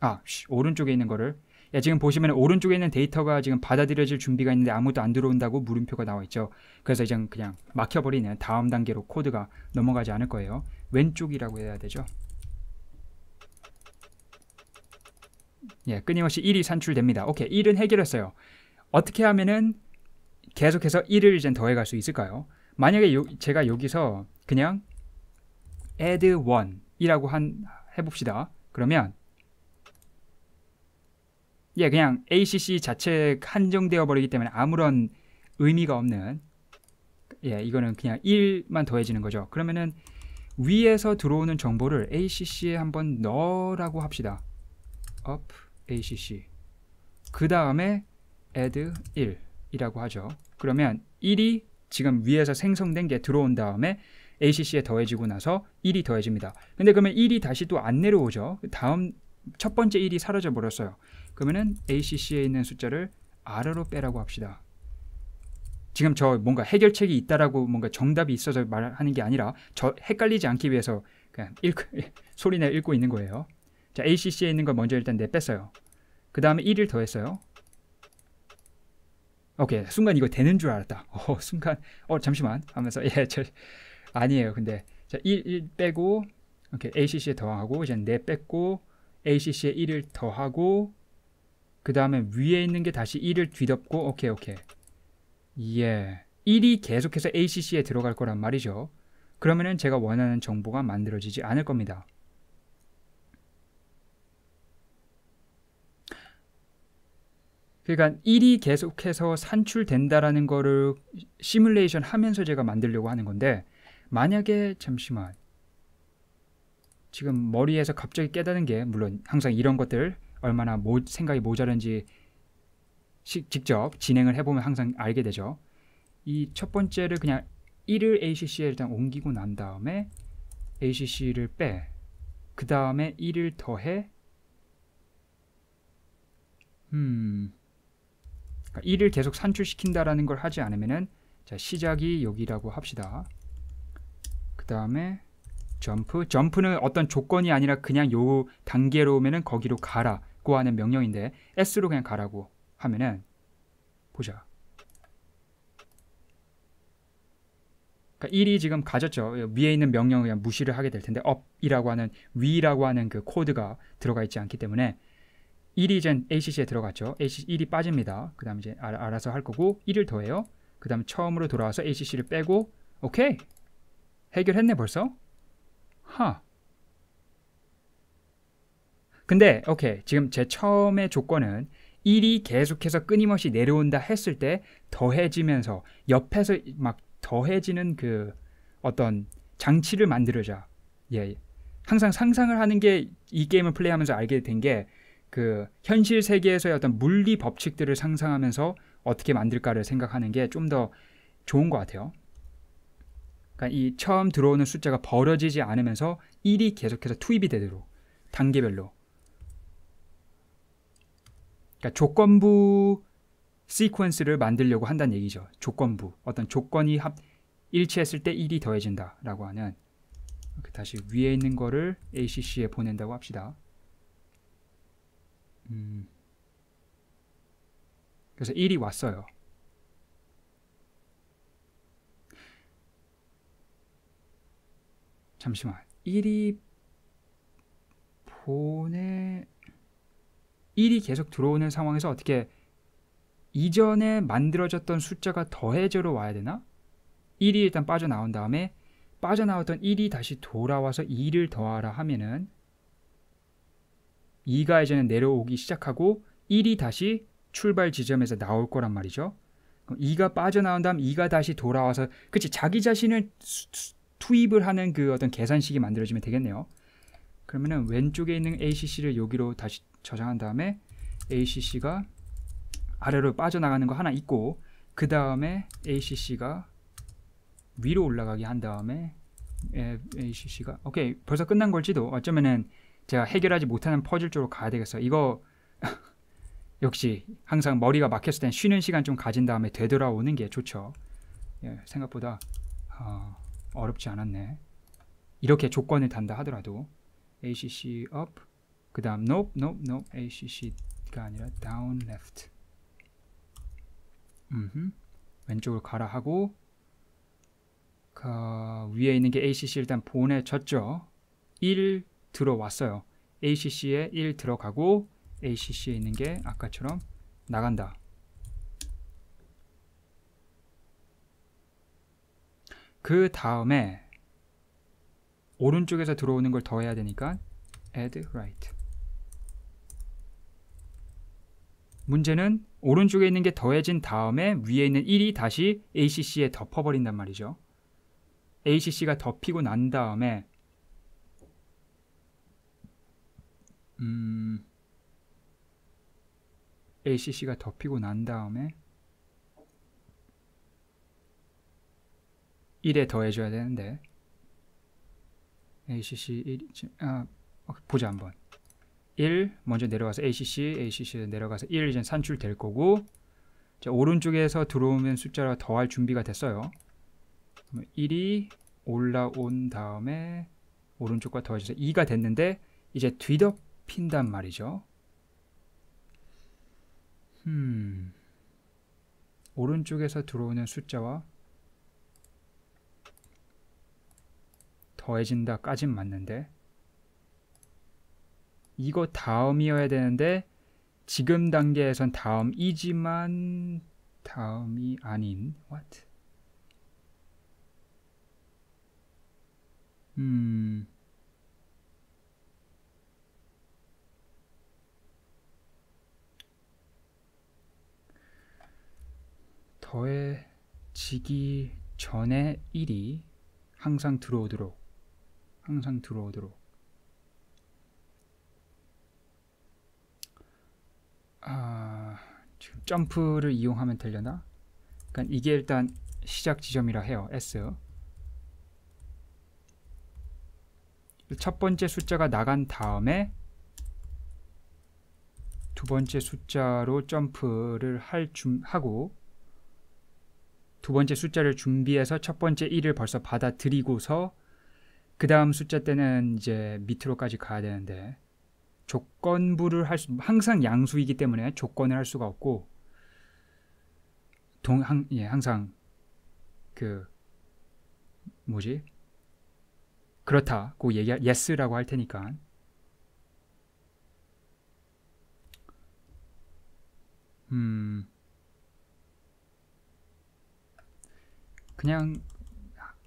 아, 쉬, 오른쪽에 있는 거를 예, 지금 보시면 오른쪽에 있는 데이터가 지금 받아들여질 준비가 있는데 아무도 안 들어온다고 물음표가 나와 있죠. 그래서 이제 그냥 막혀버리는 다음 단계로 코드가 넘어가지 않을 거예요. 왼쪽이라고 해야 되죠. 예, 끊임없이 1이 산출됩니다. 오케이, 1은 해결했어요. 어떻게 하면은 계속해서 1을 이제 더해갈 수 있을까요? 만약에 요, 제가 여기서 그냥 add 1이라고 한 해봅시다. 그러면 예, 그냥 ACC 자체 한정되어 버리기 때문에 아무런 의미가 없는 예, 이거는 그냥 1만 더해지는 거죠. 그러면은 위에서 들어오는 정보를 ACC에 한번 넣으라고 합시다. up ACC 그 다음에 add 1이라고 하죠. 그러면 1이 지금 위에서 생성된 게 들어온 다음에 ACC에 더해지고 나서 1이 더해집니다. 근데 그러면 1이 다시 또 안 내려오죠. 다음 첫 번째 1이 사라져 버렸어요. 그러면은 ACC에 있는 숫자를 아래로 빼라고 합시다. 지금 저 뭔가 해결책이 있다라고 뭔가 정답이 있어서 말하는 게 아니라 저 헷갈리지 않기 위해서 그냥 읽고, 소리내 읽고 있는 거예요. 자, ACC에 있는 걸 먼저 일단 내뺐어요. 그 다음에 1을 더했어요. 오케이, 순간 이거 되는 줄 알았다. 어, 순간, 어, 잠시만 하면서, 예, 저, 아니에요. 근데, 자, 1, 1 빼고, 이렇게 ACC에 더하고, 이제 4 뺐고, ACC에 1을 더하고, 그 다음에 위에 있는 게 다시 1을 뒤덮고 오케이 오케이 예 1이 계속해서 ACC에 들어갈 거란 말이죠 그러면은 제가 원하는 정보가 만들어지지 않을 겁니다 그러니까 1이 계속해서 산출된다라는 거를 시뮬레이션 하면서 제가 만들려고 하는 건데 만약에 잠시만 지금 머리에서 갑자기 깨닫는 게 물론 항상 이런 것들 얼마나 모, 생각이 모자른지 시, 직접 진행을 해보면 항상 알게 되죠. 이 첫 번째를 그냥 1을 ACC에 일단 옮기고 난 다음에 ACC를 빼. 그 다음에 1을 더해. 음. 1을 그러니까 계속 산출시킨다라는 걸 하지 않으면은 자, 시작이 여기라고 합시다. 그 다음에 점프. 점프는 어떤 조건이 아니라 그냥 요 단계로 오면은 거기로 가라고 하는 명령인데 S로 그냥 가라고 하면은 보자. 그러니까 1이 지금 가졌죠. 위에 있는 명령을 그냥 무시를 하게 될 텐데 up이라고 하는 위라고 하는 그 코드가 들어가 있지 않기 때문에 1이 이제 ACC에 들어갔죠. AC 1이 빠집니다. 그 다음에 이제 알아서 할 거고 1을 더해요. 그다음 처음으로 돌아와서 ACC를 빼고 오케이! 해결했네 벌써? 하. 근데 오케이 지금 제 처음의 조건은 일이 계속해서 끊임없이 내려온다 했을 때 더해지면서 옆에서 막 더해지는 그 어떤 장치를 만들자. 예. 항상 상상을 하는 게 이 게임을 플레이하면서 알게 된 게 그 현실 세계에서의 어떤 물리 법칙들을 상상하면서 어떻게 만들까를 생각하는 게 좀 더 좋은 것 같아요. 그러니까 이 처음 들어오는 숫자가 벌어지지 않으면서 1이 계속해서 투입이 되도록 단계별로 그러니까 조건부 시퀀스를 만들려고 한다는 얘기죠. 조건부 어떤 조건이 합, 일치했을 때 1이 더해진다라고 하는 그 다시 위에 있는 거를 ACC에 보낸다고 합시다. 음, 그래서 1이 왔어요. 잠시만. 1이 보내 1이 계속 들어오는 상황에서 어떻게 이전에 만들어졌던 숫자가 더해져로 와야 되나? 1이 일단 빠져나온 다음에 빠져나왔던 1이 다시 돌아와서 2를 더하라 하면은 2가 이제는 내려오기 시작하고 1이 다시 출발 지점에서 나올 거란 말이죠. 2가 빠져나온 다음 2가 다시 돌아와서 그치 자기 자신을 수, 수, 투입을 하는 그 어떤 계산식이 만들어지면 되겠네요. 그러면은 왼쪽에 있는 ACC를 여기로 다시 저장한 다음에 ACC가 아래로 빠져나가는 거 하나 있고 그 다음에 ACC가 위로 올라가게 한 다음에 예, ACC가 오케이 벌써 끝난 걸지도 어쩌면은 제가 해결하지 못하는 퍼즐 쪽으로 가야 되겠어 이거 역시 항상 머리가 막혔을 땐 쉬는 시간 좀 가진 다음에 되돌아오는 게 좋죠 예, 생각보다 어... 어렵지 않았네. 이렇게 조건을 단다 하더라도 ACC up 그 다음 nope nope nope ACC가 아니라 down left 음흠. 왼쪽을 가라 하고 그 위에 있는 게 ACC 일단 보내졌죠. 1 들어왔어요. ACC에 1 들어가고 ACC에 있는 게 아까처럼 나간다. 그 다음에 오른쪽에서 들어오는 걸 더해야 되니까 add right 문제는 오른쪽에 있는 게 더해진 다음에 위에 있는 1이 다시 ACC에 덮어버린단 말이죠. ACC가 덮이고 난 다음에 음 ACC가 덮이고 난 다음에 1에 더해줘야 되는데 ACC 1, 아, 보자 한번 1 먼저 내려가서 ACC, ACC 내려가서 1 이제 산출될 거고 자, 오른쪽에서 들어오면 숫자를 더할 준비가 됐어요 1이 올라온 다음에 오른쪽과 더해져서 2가 됐는데 이제 뒤덮인단 말이죠 음, 오른쪽에서 들어오는 숫자와 더해진다까진 맞는데 이거 다음이어야 되는데 지금 단계에선 다음이지만 다음이 아닌 what? 음. 더해지기 전에 일이 항상 들어오도록 항상 들어오도록 아, 지금 점프를 이용하면 되려나? 그러니까 이게 일단 시작 지점이라 해요. S 첫 번째 숫자가 나간 다음에 두 번째 숫자로 점프를 할 줌, 하고 두 번째 숫자를 준비해서 첫 번째 1을 벌써 받아들이고서 그 다음 숫자 때는 이제 밑으로까지 가야 되는데 조건부를 할 수, 항상 양수이기 때문에 조건을 할 수가 없고 동, 항, 예, 항상 그 뭐지 그렇다고 얘기 yes라고 할 테니까 음 그냥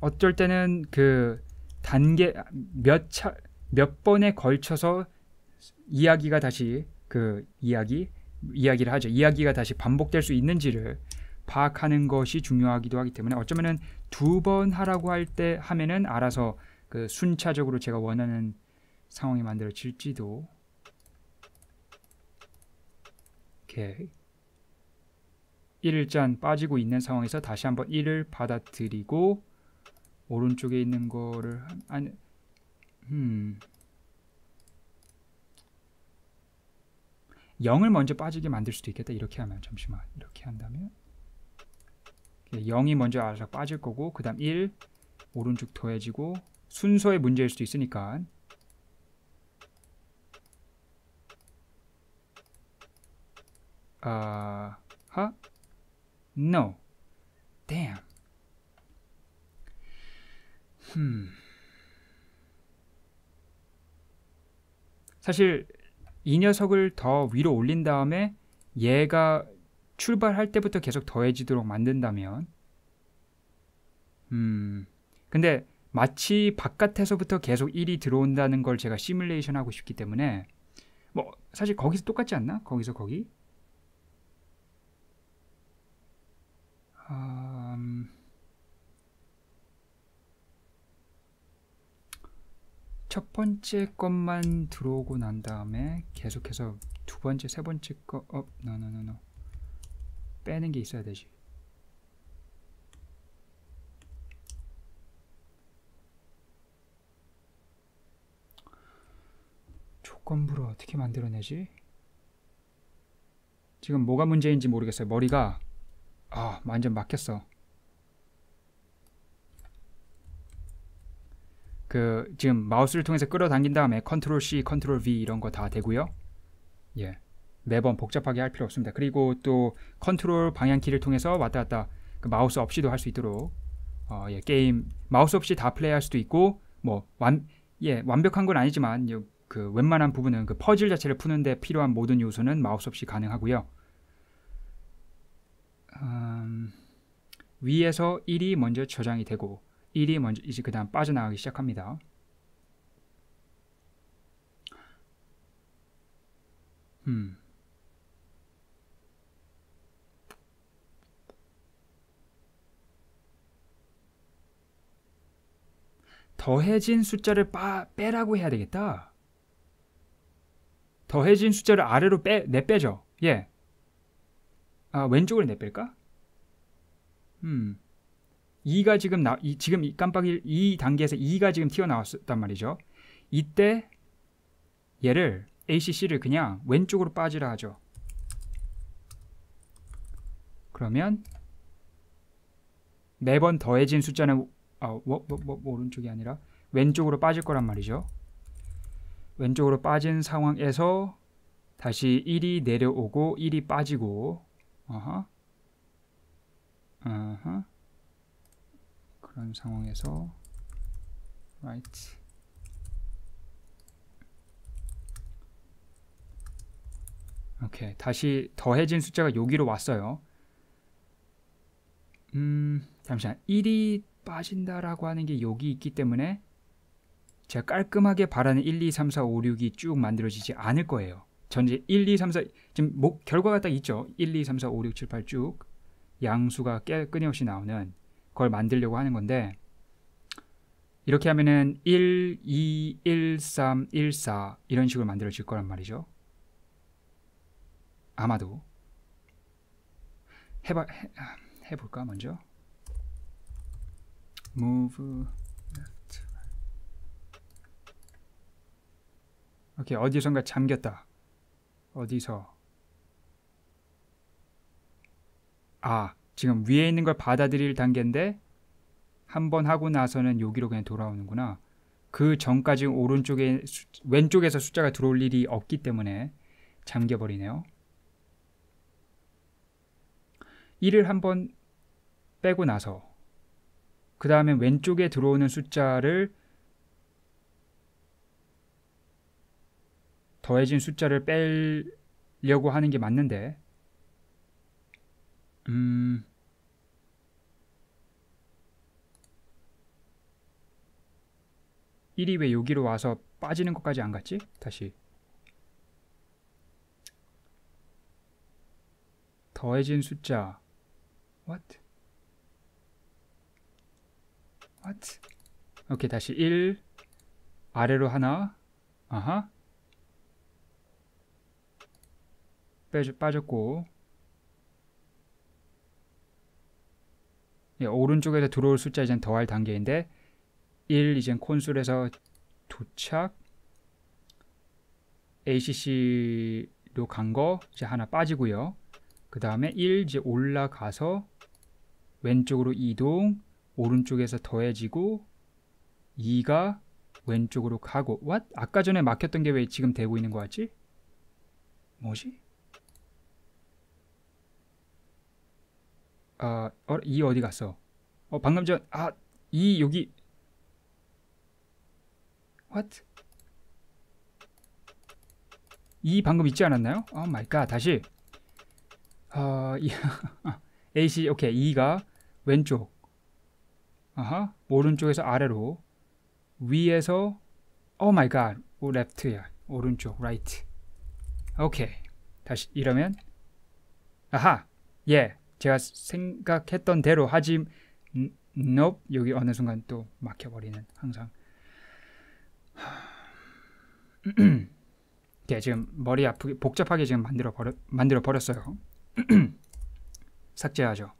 어쩔 때는 그 단계 몇 차 몇 번에 걸쳐서 이야기가 다시 그 이야기 이야기를 하죠. 이야기가 다시 반복될 수 있는지를 파악하는 것이 중요하기도 하기 때문에 어쩌면은 두 번 하라고 할 때 하면은 알아서 그 순차적으로 제가 원하는 상황이 만들어질지도 이렇게 1을 짠 빠지고 있는 상황에서 다시 한번 1을 받아들이고 오른쪽에 있는 거를 아니 음 0을 먼저 빠지게 만들 수도 있겠다 이렇게 하면 잠시만 이렇게 한다면 0이 먼저 알아서 빠질 거고 그 다음 1 오른쪽 더해지고 순서의 문제일 수도 있으니까 아하 uh, huh? no damn 음. 사실 이 녀석을 더 위로 올린 다음에 얘가 출발할 때부터 계속 더해지도록 만든다면 음 근데 마치 바깥에서부터 계속 1이 들어온다는 걸 제가 시뮬레이션 하고 싶기 때문에 뭐 사실 거기서 똑같지 않나? 거기서 거기 아... 첫 번째 것만 들어오고 난 다음에 계속해서 두 번째, 세 번째 거, 업, 어, 노노노노 빼는 게 있어야 되지. 조건부를 어떻게 만들어내지? 지금 뭐가 문제인지 모르겠어요. 머리가 아 완전 막혔어. 그 지금 마우스를 통해서 끌어당긴 다음에 컨트롤 C, 컨트롤 V 이런 거 다 되고요. 예. 매번 복잡하게 할 필요 없습니다. 그리고 또 컨트롤 방향키를 통해서 왔다 갔다 그 마우스 없이도 할 수 있도록 어, 예, 게임 마우스 없이 다 플레이할 수도 있고 뭐 완 예, 완벽한 건 아니지만 요, 그 웬만한 부분은 그 퍼즐 자체를 푸는데 필요한 모든 요소는 마우스 없이 가능하고요. 음, 위에서 1이 먼저 저장이 되고 1이 먼저 이제 그다음 빠져나가기 시작합니다. 음. 더해진 숫자를 빠, 빼라고 해야 되겠다. 더해진 숫자를 아래로 빼, 내빼죠. 예. 아, 왼쪽을 내뺄까? 음. 2가 지금 나 이, 지금 이깜빡이이 단계에서 2가 지금 튀어나왔단 말이죠. 이때 얘를 ACC를 그냥 왼쪽으로 빠지라 하죠. 그러면 매번 더해진 숫자는 아, 뭐, 뭐, 뭐, 오른쪽이 아니라 왼쪽으로 빠질 거란 말이죠. 왼쪽으로 빠진 상황에서 다시 1이 내려오고 1이 빠지고 어허. 어허. 그런 상황에서 right 오케이 다시 더해진 숫자가 여기로 왔어요 음 잠시만 1이 빠진다라고 하는 게 여기 있기 때문에 제가 깔끔하게 바라는 1, 2, 3, 4, 5, 6이 쭉 만들어지지 않을 거예요 전제 1, 2, 3, 4 지금 목 결과가 딱 있죠 1, 2, 3, 4, 5, 6, 7, 8 쭉 양수가 끊임없이 나오는 그걸 만들려고 하는 건데 이렇게 하면은 1, 2, 1, 3, 1, 4 이런 식으로 만들어질 거란 말이죠. 아마도 해봐 해, 해볼까 먼저 move left. 오케이 어디선가 잠겼다. 어디서 아 지금 위에 있는 걸 받아들일 단계인데 한 번 하고 나서는 여기로 그냥 돌아오는구나. 그 전까지 오른쪽에 왼쪽에서 숫자가 들어올 일이 없기 때문에 잠겨버리네요. 1을 한 번 빼고 나서 그 다음에 왼쪽에 들어오는 숫자를 더해진 숫자를 빼려고 하는 게 맞는데 음 1이 왜 여기로 와서 빠지는 것까지 안 갔지? 다시 더해진 숫자 What? What? 오케이 다시 1 아래로 하나 아하 빼, 빠졌고 예, 오른쪽에서 들어올 숫자 이제 더할 단계인데 1 이젠 콘솔에서 도착 ACC로 간 거 이제 하나 빠지고요. 그 다음에 1 이제 올라가서 왼쪽으로 이동 오른쪽에서 더해지고 2가 왼쪽으로 가고 w 아까 전에 막혔던 게 왜 지금 되고 있는 거 같지? 뭐지? 아, 어, 이 어디 갔어? 어, 방금 전, 아, 이 여기 What? 이 방금 있지 않았나요? 오 마이 갓 다시 어, AC 오케이 2가 왼쪽 아하 오른쪽에서 아래로 위에서 oh 오 마이 갓 오, 레프트야 오른쪽 라이트 오케이 다시 이러면 아하 예 제가 생각했던 대로 하지 n 음, nope. 여기 어느 순간 또 막혀버리는 항상 예, 지금 머리 아프게 복잡하게 지금 만들어 버려 만들어 버렸어요. 삭제하죠.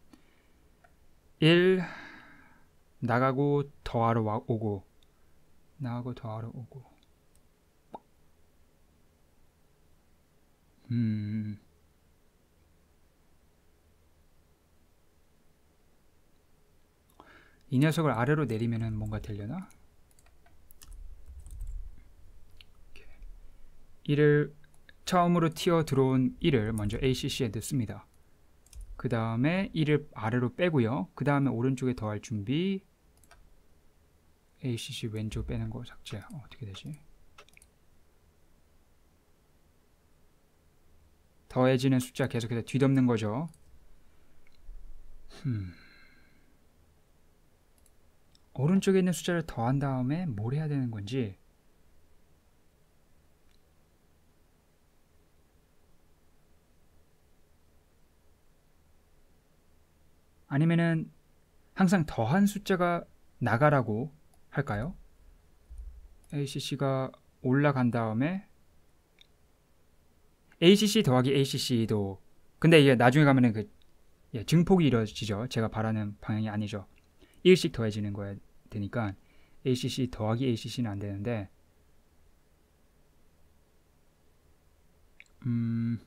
1 나가고 더하러 오고 나가고 더하러 오고 음이 녀석을 아래로 내리면은 뭔가 되려나? 1을 처음으로 튀어 들어온 1을 먼저 ACC에 넣습니다. 그 다음에 1을 아래로 빼고요. 그 다음에 오른쪽에 더할 준비 ACC 왼쪽 빼는 거 삭제 어, 어떻게 되지? 더해지는 숫자 계속해서 뒤덮는 거죠. 흠. 오른쪽에 있는 숫자를 더한 다음에 뭘 해야 되는 건지 아니면은 항상 더한 숫자가 나가라고 할까요? ACC가 올라간 다음에 ACC 더하기 ACC도 근데 이게 나중에 가면은 그 예, 증폭이 이루어지죠. 제가 바라는 방향이 아니죠. 1씩 더해지는 거야 되니까 ACC 더하기 ACC는 안 되는데 음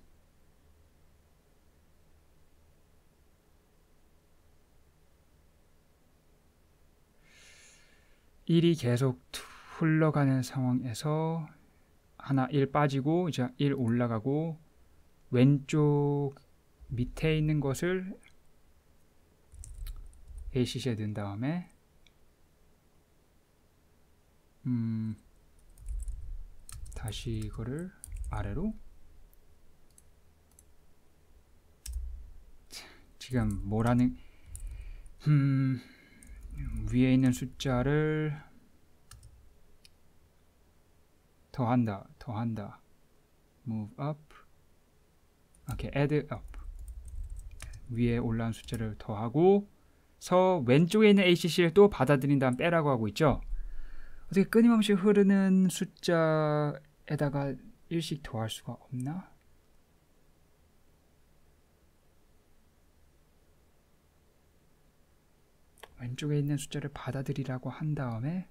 1이 계속 흘러가는 상황에서 하나 1 빠지고 이제 1 올라가고 왼쪽 밑에 있는 것을 a 시 c 에 넣은 다음에 음 다시 이거를 아래로 지금 뭐라는 음 위에 있는 숫자를 더한다, 더한다. move up. 이렇게 add up. 위에 올라온 숫자를 더하고 서 왼쪽에 있는 ACC를 또 받아들인 다음 빼라고 하고 있죠. 어떻게 끊임없이 흐르는 숫자에다가 일씩 더할 수가 없나? 왼쪽에 있는 숫자를 받아들이라고 한 다음에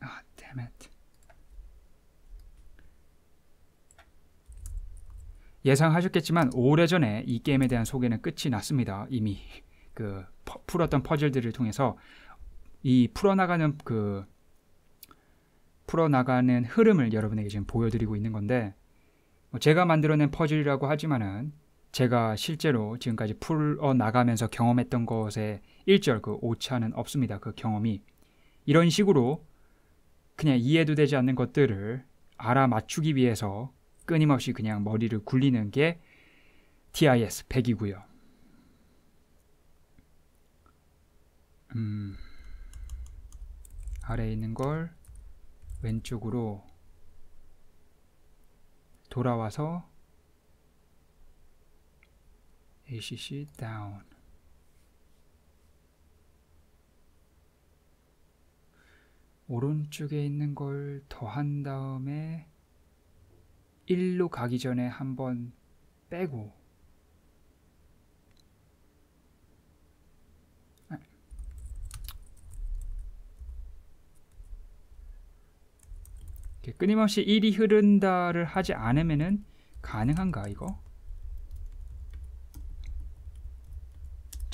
아, damn it. 예상하셨겠지만 오래전에 이 게임에 대한 소개는 끝이 났습니다. 이미 그 퍼, 풀었던 퍼즐들을 통해서 이 풀어나가는 그 풀어나가는 흐름을 여러분에게 지금 보여드리고 있는 건데 뭐 제가 만들어낸 퍼즐이라고 하지만은 제가 실제로 지금까지 풀어 나가면서 경험했던 것에 일절 그 오차는 없습니다. 그 경험이 이런 식으로 그냥 이해도 되지 않는 것들을 알아맞추기 위해서 끊임없이 그냥 머리를 굴리는 게 TIS 100이고요. 음, 아래에 있는 걸 왼쪽으로 돌아와서 ACC down 오른쪽에 있는 걸 더한 다음에 1로 가기 전에 한 번 빼고 끊임없이 1이 흐른다를 하지 않으면 가능한가 이거?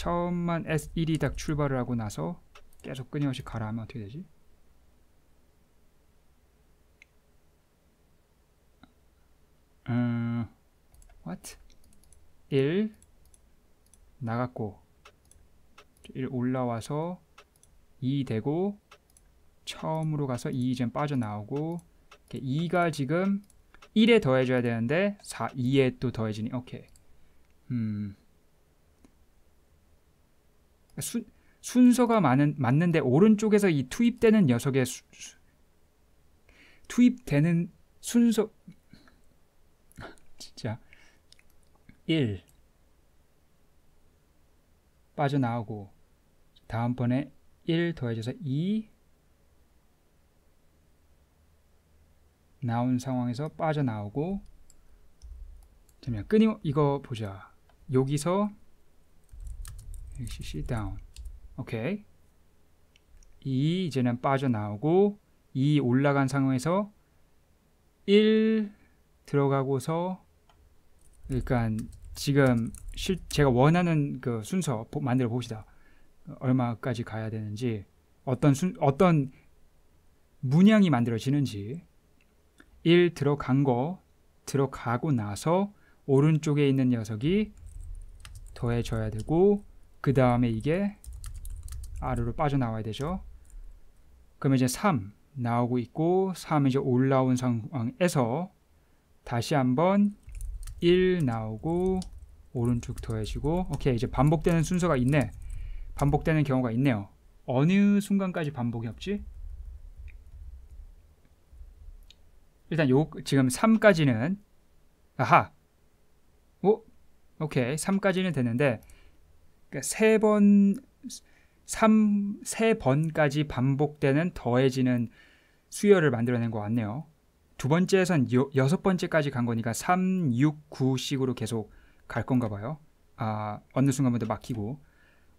처음만 S1이 딱 출발을 하고 나서 계속 끊임없이 가라하면 어떻게 되지? 음, what? 1 나갔고 1 올라와서 2 되고 처음으로 가서 2 이제 빠져나오고 2가 지금 1에 더해줘야 되는데 4, 2에 또 더해지니 오케이 음 순, 순서가 많은, 맞는데 오른쪽에서 이 투입되는 녀석의 수, 수, 투입되는 순서 진짜 1 빠져나오고 다음번에 1 더해져서 2 나온 상황에서 빠져나오고 잠시만 끊임 이거 보자 여기서 c c down. 오케이. 이 이제는 빠져나오고 이 올라간 상황에서 1 들어가고서 그러니까 지금 실 제가 원하는 그 순서 만들어 봅시다. 얼마까지 가야 되는지 어떤 순 어떤 문양이 만들어지는지 1 들어간 거 들어가고 나서 오른쪽에 있는 녀석이 더해줘야 되고 그 다음에 이게 아래로 빠져나와야 되죠. 그러면 이제 3 나오고 있고 3 이제 올라온 상황에서 다시 한번 1 나오고 오른쪽 더해지고 오케이 이제 반복되는 순서가 있네 반복되는 경우가 있네요 어느 순간까지 반복이 없지? 일단 요 지금 3까지는 아하 오 오케이 3까지는 되는데 그러니까 세 번, 3, 세 번까지 반복되는 더해지는 수열을 만들어낸 것 같네요. 두 번째에선 여, 여섯 번째까지 간 거니까 3, 6, 9식으로 계속 갈 건가 봐요. 아, 어느 순간부터 막히고.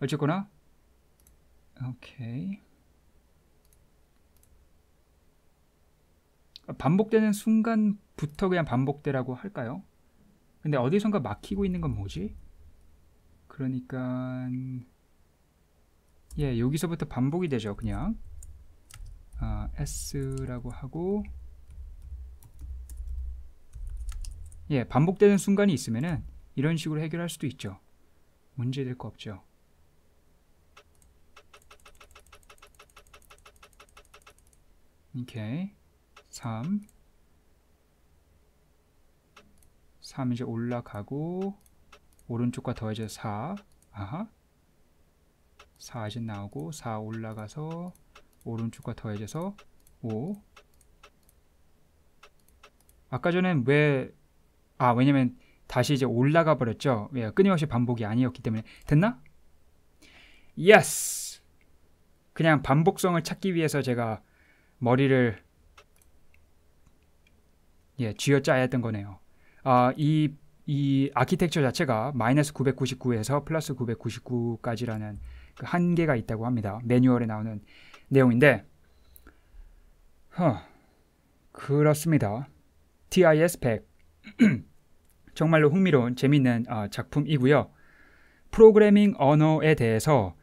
어쨌거나, 오케이. 반복되는 순간부터 그냥 반복되라고 할까요? 근데 어디선가 막히고 있는 건 뭐지? 그러니까 예 여기서부터 반복이 되죠 그냥 아, S라고 하고 예 반복되는 순간이 있으면은 이런 식으로 해결할 수도 있죠 문제될 거 없죠 오케이 3 3 이제 올라가고 오른쪽과 더해져 4 아하 4 아직 나오고 4 올라가서 오른쪽과 더해져서 5 아까 전엔 왜아 왜냐면 다시 이제 올라가 버렸죠 왜 예, 끊임없이 반복이 아니었기 때문에 됐나? 예스 그냥 반복성을 찾기 위해서 제가 머리를 예 쥐어짜야 했던 거네요 아이 이 아키텍처 자체가 마이너스 999에서 플러스 999까지라는 그 한계가 있다고 합니다. 매뉴얼에 나오는 내용인데 허, 그렇습니다. TIS 100 정말로 흥미로운 재미있는 어, 작품이고요. 프로그래밍 언어에 대해서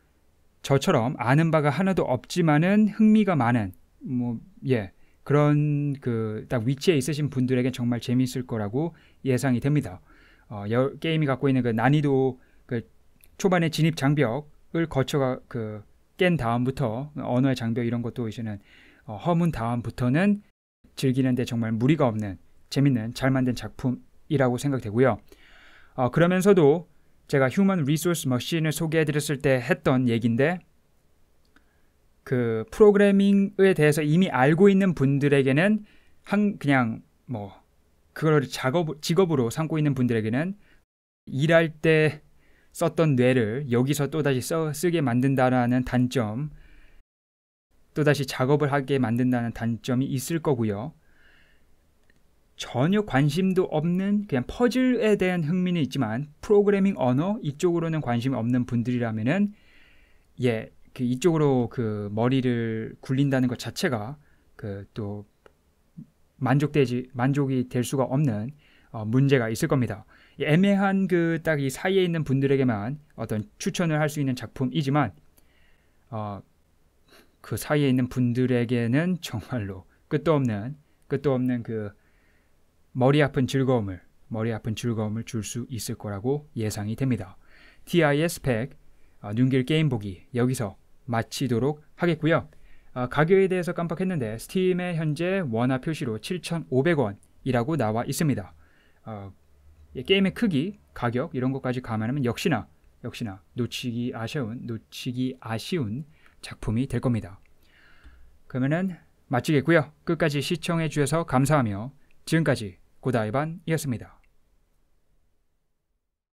저처럼 아는 바가 하나도 없지만은 흥미가 많은 뭐 예 그런 그 딱 위치에 있으신 분들에게 정말 재미있을 거라고 예상이 됩니다. 어, 게임이 갖고 있는 그 난이도 그 초반의 진입 장벽을 거쳐가 그깬 다음부터 언어의 장벽 이런 것도 이제는 어, 허문 다음부터는 즐기는데 정말 무리가 없는 재밌는 잘 만든 작품이라고 생각되고요. 어, 그러면서도 제가 휴먼 리소스 머신을 소개해드렸을 때 했던 얘긴데그 프로그래밍에 대해서 이미 알고 있는 분들에게는 한 그냥 뭐 그걸 작업 직업으로 삼고 있는 분들에게는 일할 때 썼던 뇌를 여기서 또다시 써, 쓰게 만든다라는 단점, 또다시 작업을 하게 만든다는 단점이 있을 거고요. 전혀 관심도 없는 그냥 퍼즐에 대한 흥미는 있지만 프로그래밍 언어 이쪽으로는 관심이 없는 분들이라면은 예, 그 이쪽으로 그 머리를 굴린다는 것 자체가 그또 만족되지 만족이 될 수가 없는 어, 문제가 있을 겁니다. 애매한 그 딱 이 사이에 있는 분들에게만 어떤 추천을 할 수 있는 작품이지만 어, 그 사이에 있는 분들에게는 정말로 끝도 없는 끝도 없는 그 머리 아픈 즐거움을 머리 아픈 즐거움을 줄 수 있을 거라고 예상이 됩니다. TIS 1 어, 눈길 게임 보기 여기서 마치도록 하겠고요. 아, 가격에 대해서 깜빡했는데 스팀의 현재 원화 표시로 7,500원이라고 나와 있습니다. 어, 게임의 크기, 가격 이런 것까지 감안하면 역시나 역시나 놓치기 아쉬운 놓치기 아쉬운 작품이 될 겁니다. 그러면은 마치겠고요. 끝까지 시청해 주셔서 감사하며 지금까지 고다이반이었습니다.